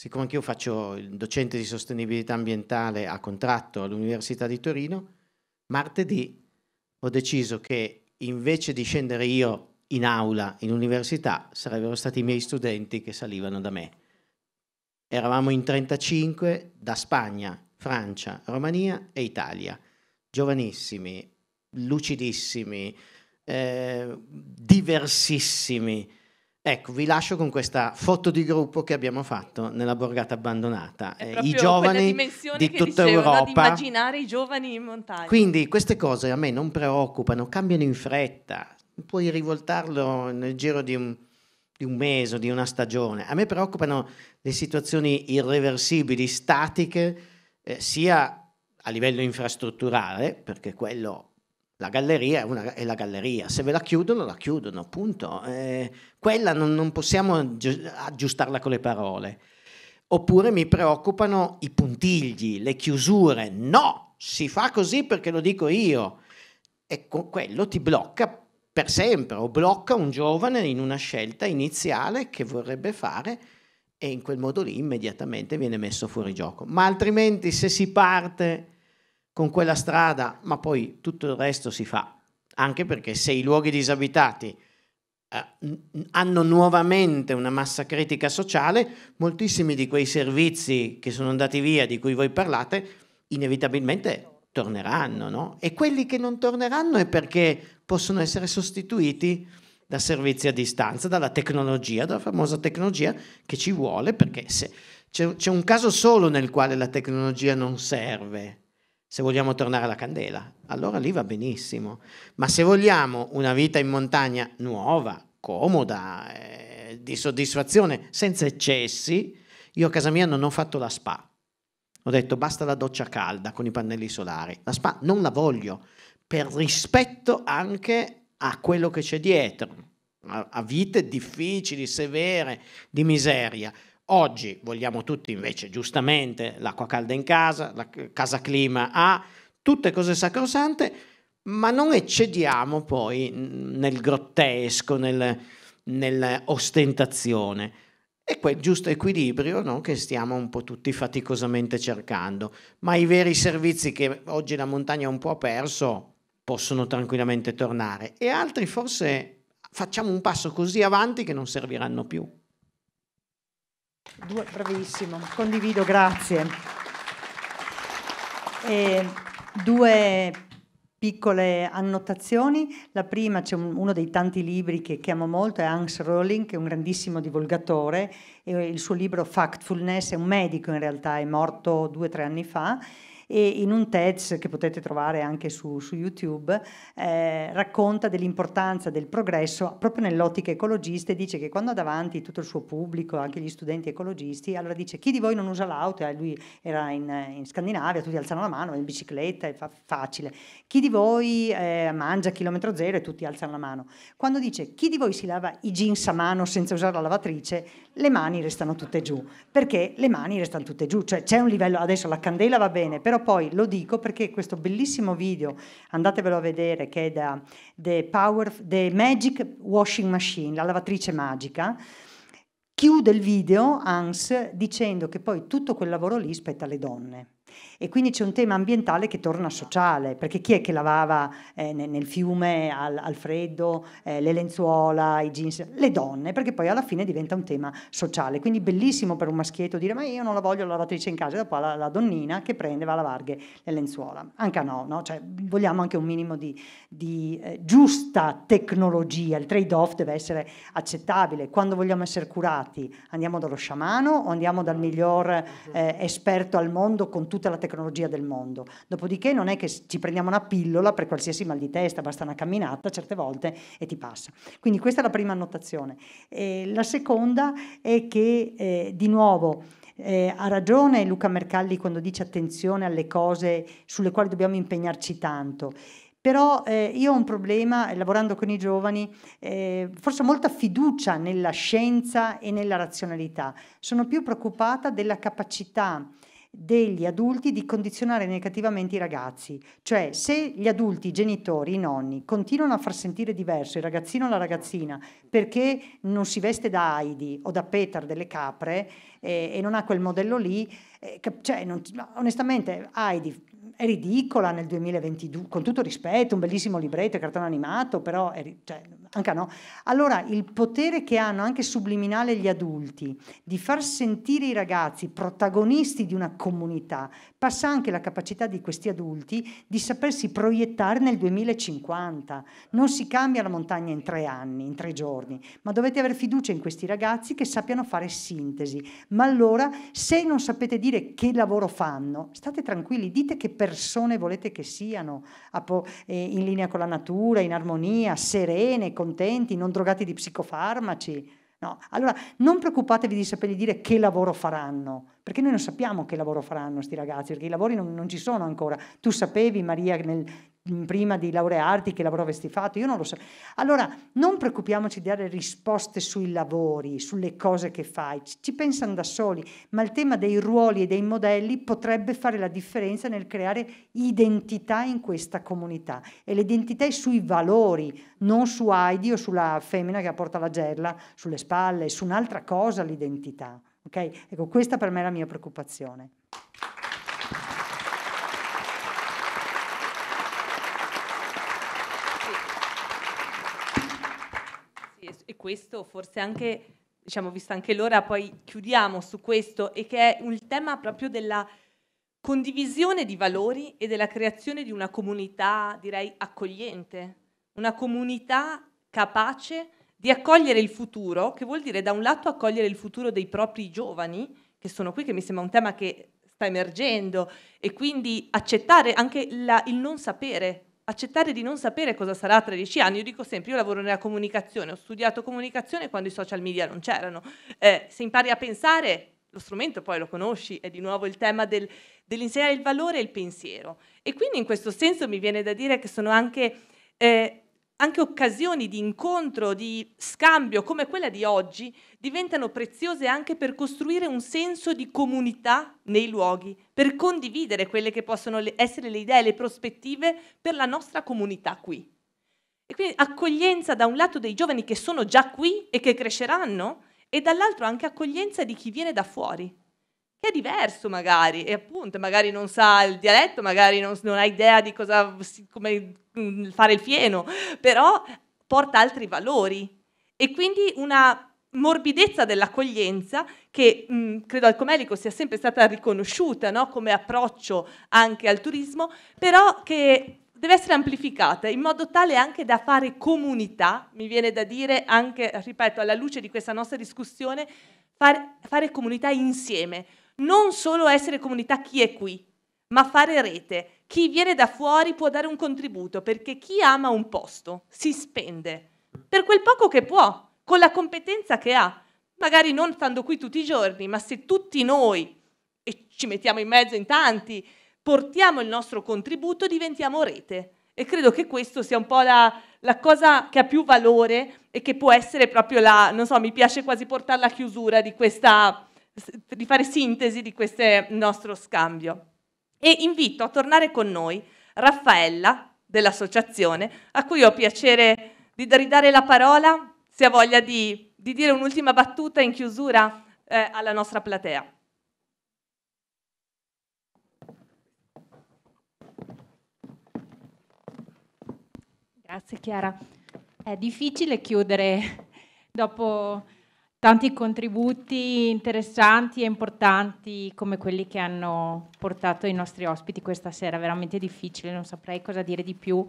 siccome anch'io faccio il docente di sostenibilità ambientale a contratto all'Università di Torino, martedì ho deciso che invece di scendere io in aula in università sarebbero stati i miei studenti che salivano da me. Eravamo in 35 da Spagna, Francia, Romania e Italia, giovanissimi, lucidissimi, eh, diversissimi, Ecco, vi lascio con questa foto di gruppo che abbiamo fatto nella borgata abbandonata. Eh, I giovani di tutta dicevo, Europa. Di immaginare i giovani in montagna. Quindi queste cose a me non preoccupano, cambiano in fretta. Puoi rivoltarlo nel giro di un, di un mese di una stagione. A me preoccupano le situazioni irreversibili, statiche, eh, sia a livello infrastrutturale, perché quello la galleria è, una, è, la galleria, se ve la chiudono, la chiudono, appunto. Eh, quella non, non possiamo aggiustarla con le parole. Oppure mi preoccupano i puntigli, le chiusure. No, si fa così perché lo dico io. E con quello ti blocca per sempre o blocca un giovane in una scelta iniziale che vorrebbe fare e in quel modo lì immediatamente viene messo fuori gioco. Ma altrimenti se si parte con quella strada, ma poi tutto il resto si fa, anche perché se i luoghi disabitati eh, hanno nuovamente una massa critica sociale, moltissimi di quei servizi che sono andati via, di cui voi parlate, inevitabilmente torneranno, no? E quelli che non torneranno è perché possono essere sostituiti da servizi a distanza, dalla tecnologia, dalla famosa tecnologia che ci vuole, perché se c'è un caso solo nel quale la tecnologia non serve, se vogliamo tornare alla candela, allora lì va benissimo. Ma se vogliamo una vita in montagna nuova, comoda, eh, di soddisfazione, senza eccessi, io a casa mia non ho fatto la spa. Ho detto basta la doccia calda con i pannelli solari. La spa non la voglio, per rispetto anche a quello che c'è dietro, a, a vite difficili, severe, di miseria. Oggi vogliamo tutti invece giustamente l'acqua calda in casa, la casa clima A, tutte cose sacrosante, ma non eccediamo poi nel grottesco, nel, nell'ostentazione. E quel giusto equilibrio no? che stiamo un po' tutti faticosamente cercando. Ma i veri servizi che oggi la montagna ha un po' perso possono tranquillamente tornare e altri forse facciamo un passo così avanti che non serviranno più. Due, bravissimo, condivido, grazie. E due piccole annotazioni. La prima c'è un, uno dei tanti libri che, che amo molto, è Hans Rowling, che è un grandissimo divulgatore, e il suo libro Factfulness, è un medico in realtà, è morto due o tre anni fa, e in un TEDS che potete trovare anche su, su YouTube eh, racconta dell'importanza del progresso proprio nell'ottica ecologista e dice che quando ha davanti tutto il suo pubblico, anche gli studenti ecologisti, allora dice chi di voi non usa l'auto? Eh, lui era in, in, Scandinavia, tutti alzano la mano, in bicicletta, è fa- facile. Chi di voi eh, mangia a chilometro zero e tutti alzano la mano? Quando dice chi di voi si lava i jeans a mano senza usare la lavatrice, le mani restano tutte giù, perché le mani restano tutte giù, cioè c'è un livello, adesso la candela va bene, però però poi lo dico perché questo bellissimo video, andatevelo a vedere, che è da The, Power, The Magic Washing Machine, la lavatrice magica, chiude il video Hans dicendo che poi tutto quel lavoro lì spetta alle donne. E quindi c'è un tema ambientale che torna sociale, perché chi è che lavava eh, nel fiume al, al freddo eh, le lenzuola, i jeans? Le donne, perché poi alla fine diventa un tema sociale. Quindi bellissimo per un maschietto dire ma io non la voglio la lavatrice in casa, e dopo la, la, donnina che prende va a lavarghe le lenzuola. Anche no, no? Cioè, vogliamo anche un minimo di, di eh, giusta tecnologia, il trade-off deve essere accettabile. Quando vogliamo essere curati andiamo dallo sciamano o andiamo dal miglior eh, esperto al mondo con tutta la tecnologia? tecnologia del mondo. Dopodiché non è che ci prendiamo una pillola per qualsiasi mal di testa, basta una camminata certe volte e ti passa. Quindi questa è la prima annotazione. E la seconda è che eh, di nuovo eh, ha ragione Luca Mercalli quando dice attenzione alle cose sulle quali dobbiamo impegnarci tanto. Però eh, io ho un problema, eh, lavorando con i giovani, eh, forse molta fiducia nella scienza e nella razionalità. Sono più preoccupata della capacità degli adulti di condizionare negativamente i ragazzi, cioè se gli adulti, i genitori, i nonni continuano a far sentire diverso il ragazzino o la ragazzina perché non si veste da Heidi o da Peter delle capre eh, e non ha quel modello lì, eh, cioè, non, onestamente Heidi è ridicola nel 2022, con tutto rispetto, un bellissimo libretto cartone animato, però è, cioè, anche no. Allora il potere che hanno anche subliminale gli adulti di far sentire i ragazzi protagonisti di una comunità passa anche la capacità di questi adulti di sapersi proiettare nel 2050. Non si cambia la montagna in tre anni, in tre giorni, ma dovete avere fiducia in questi ragazzi che sappiano fare sintesi. Ma allora se non sapete dire che lavoro fanno, state tranquilli, dite che persone volete che siano eh, in linea con la natura, in armonia, serene, contenti, non drogati di psicofarmaci. No. Allora, non preoccupatevi di sapergli dire che lavoro faranno, perché noi non sappiamo che lavoro faranno questi ragazzi, perché i lavori non, non ci sono ancora. Tu sapevi, Maria, nel prima di laurearti che lavoro avresti fatto, io non lo so. Allora, non preoccupiamoci di dare risposte sui lavori, sulle cose che fai, ci pensano da soli, ma il tema dei ruoli e dei modelli potrebbe fare la differenza nel creare identità in questa comunità e l'identità è sui valori, non su Heidi o sulla femmina che porta la gerla sulle spalle, su un'altra cosa l'identità. Okay? Ecco, questa per me è la mia preoccupazione. questo, forse anche, diciamo, vista anche l'ora, poi chiudiamo su questo, e che è un tema proprio della condivisione di valori e della creazione di una comunità, direi, accogliente, una comunità capace di accogliere il futuro, che vuol dire da un lato accogliere il futuro dei propri giovani, che sono qui, che mi sembra un tema che sta emergendo, e quindi accettare anche la, il non sapere accettare di non sapere cosa sarà tra dieci anni, io dico sempre, io lavoro nella comunicazione, ho studiato comunicazione quando i social media non c'erano, eh, se impari a pensare lo strumento poi lo conosci, è di nuovo il tema del, dell'insegnare il valore e il pensiero. E quindi in questo senso mi viene da dire che sono anche eh, anche occasioni di incontro, di scambio come quella di oggi diventano preziose anche per costruire un senso di comunità nei luoghi, per condividere quelle che possono essere le idee, le prospettive per la nostra comunità qui. E quindi accoglienza da un lato dei giovani che sono già qui e che cresceranno e dall'altro anche accoglienza di chi viene da fuori, che è diverso magari, e appunto magari non sa il dialetto, magari non, non ha idea di cosa, come mm, fare il fieno, però porta altri valori e quindi una morbidezza dell'accoglienza che mh, mm, credo al Comelico sia sempre stata riconosciuta no? come approccio anche al turismo, però che deve essere amplificata in modo tale anche da fare comunità, mi viene da dire anche, ripeto, alla luce di questa nostra discussione, fare, fare comunità insieme, non solo essere comunità chi è qui, ma fare rete. Chi viene da fuori può dare un contributo perché chi ama un posto si spende per quel poco che può, con la competenza che ha, magari non stando qui tutti i giorni, ma se tutti noi, e ci mettiamo in mezzo in tanti, portiamo il nostro contributo, diventiamo rete. E credo che questo sia un po' la, la cosa che ha più valore e che può essere proprio la, non so, mi piace quasi portare alla chiusura di questa di fare sintesi di questo nostro scambio. E invito a tornare con noi Raffaella dell'associazione, a cui ho piacere di ridare la parola se ha voglia di, di dire un'ultima battuta in chiusura eh, alla nostra platea. Grazie Chiara. È difficile chiudere dopo tanti contributi interessanti e importanti come quelli che hanno portato i nostri ospiti questa sera, veramente difficile, non saprei cosa dire di più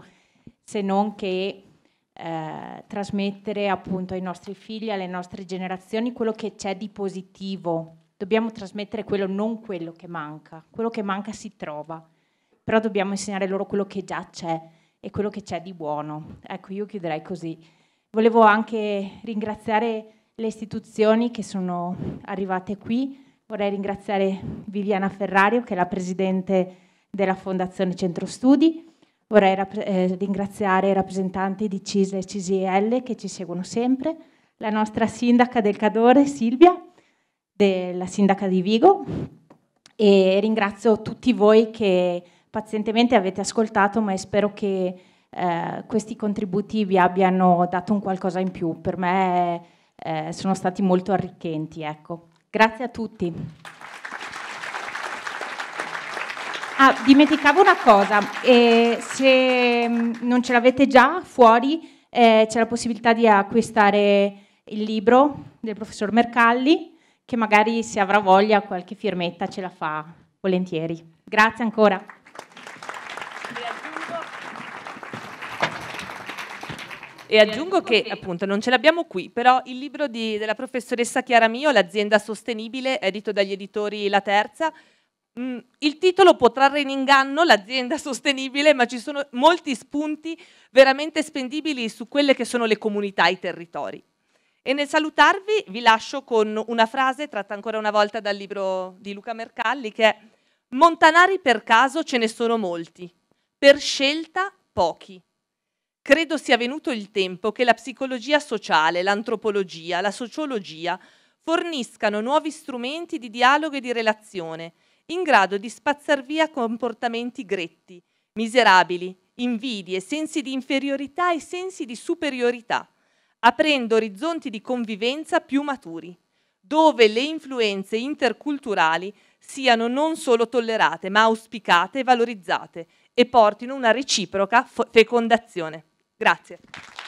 se non che eh, trasmettere appunto ai nostri figli, alle nostre generazioni quello che c'è di positivo. Dobbiamo trasmettere quello, non quello che manca. Quello che manca si trova, però dobbiamo insegnare loro quello che già c'è e quello che c'è di buono. Ecco, io chiuderei così. Volevo anche ringraziare le istituzioni che sono arrivate qui. Vorrei ringraziare Viviana Ferrario, che è la presidente della Fondazione Centro Studi. Vorrei eh, ringraziare i rappresentanti di CISL e CISIEL che ci seguono sempre, la nostra sindaca del Cadore, Silvia, della sindaca di Vigo, e ringrazio tutti voi che pazientemente avete ascoltato, ma spero che eh, questi contributi vi abbiano dato un qualcosa in più. Per me è eh, sono stati molto arricchenti. Ecco. Grazie a tutti. Ah, dimenticavo una cosa, eh, se mm, non ce l'avete già fuori eh, c'è la possibilità di acquistare il libro del professor Mercalli che magari se avrà voglia qualche firmetta ce la fa volentieri. Grazie ancora. E aggiungo che appunto non ce l'abbiamo qui, però il libro di, della professoressa Chiara Mio, L'azienda sostenibile, edito dagli editori La Terza, mm, il titolo può trarre in inganno l'azienda sostenibile, ma ci sono molti spunti veramente spendibili su quelle che sono le comunità, i territori. E nel salutarvi vi lascio con una frase tratta ancora una volta dal libro di Luca Mercalli che è Montanari per caso ce ne sono molti, per scelta pochi, Credo sia venuto il tempo che la psicologia sociale, l'antropologia, la sociologia forniscano nuovi strumenti di dialogo e di relazione, in grado di spazzar via comportamenti gretti, miserabili, invidie, sensi di inferiorità e sensi di superiorità, aprendo orizzonti di convivenza più maturi, dove le influenze interculturali siano non solo tollerate, ma auspicate e valorizzate e portino una reciproca fecondazione. Grazie.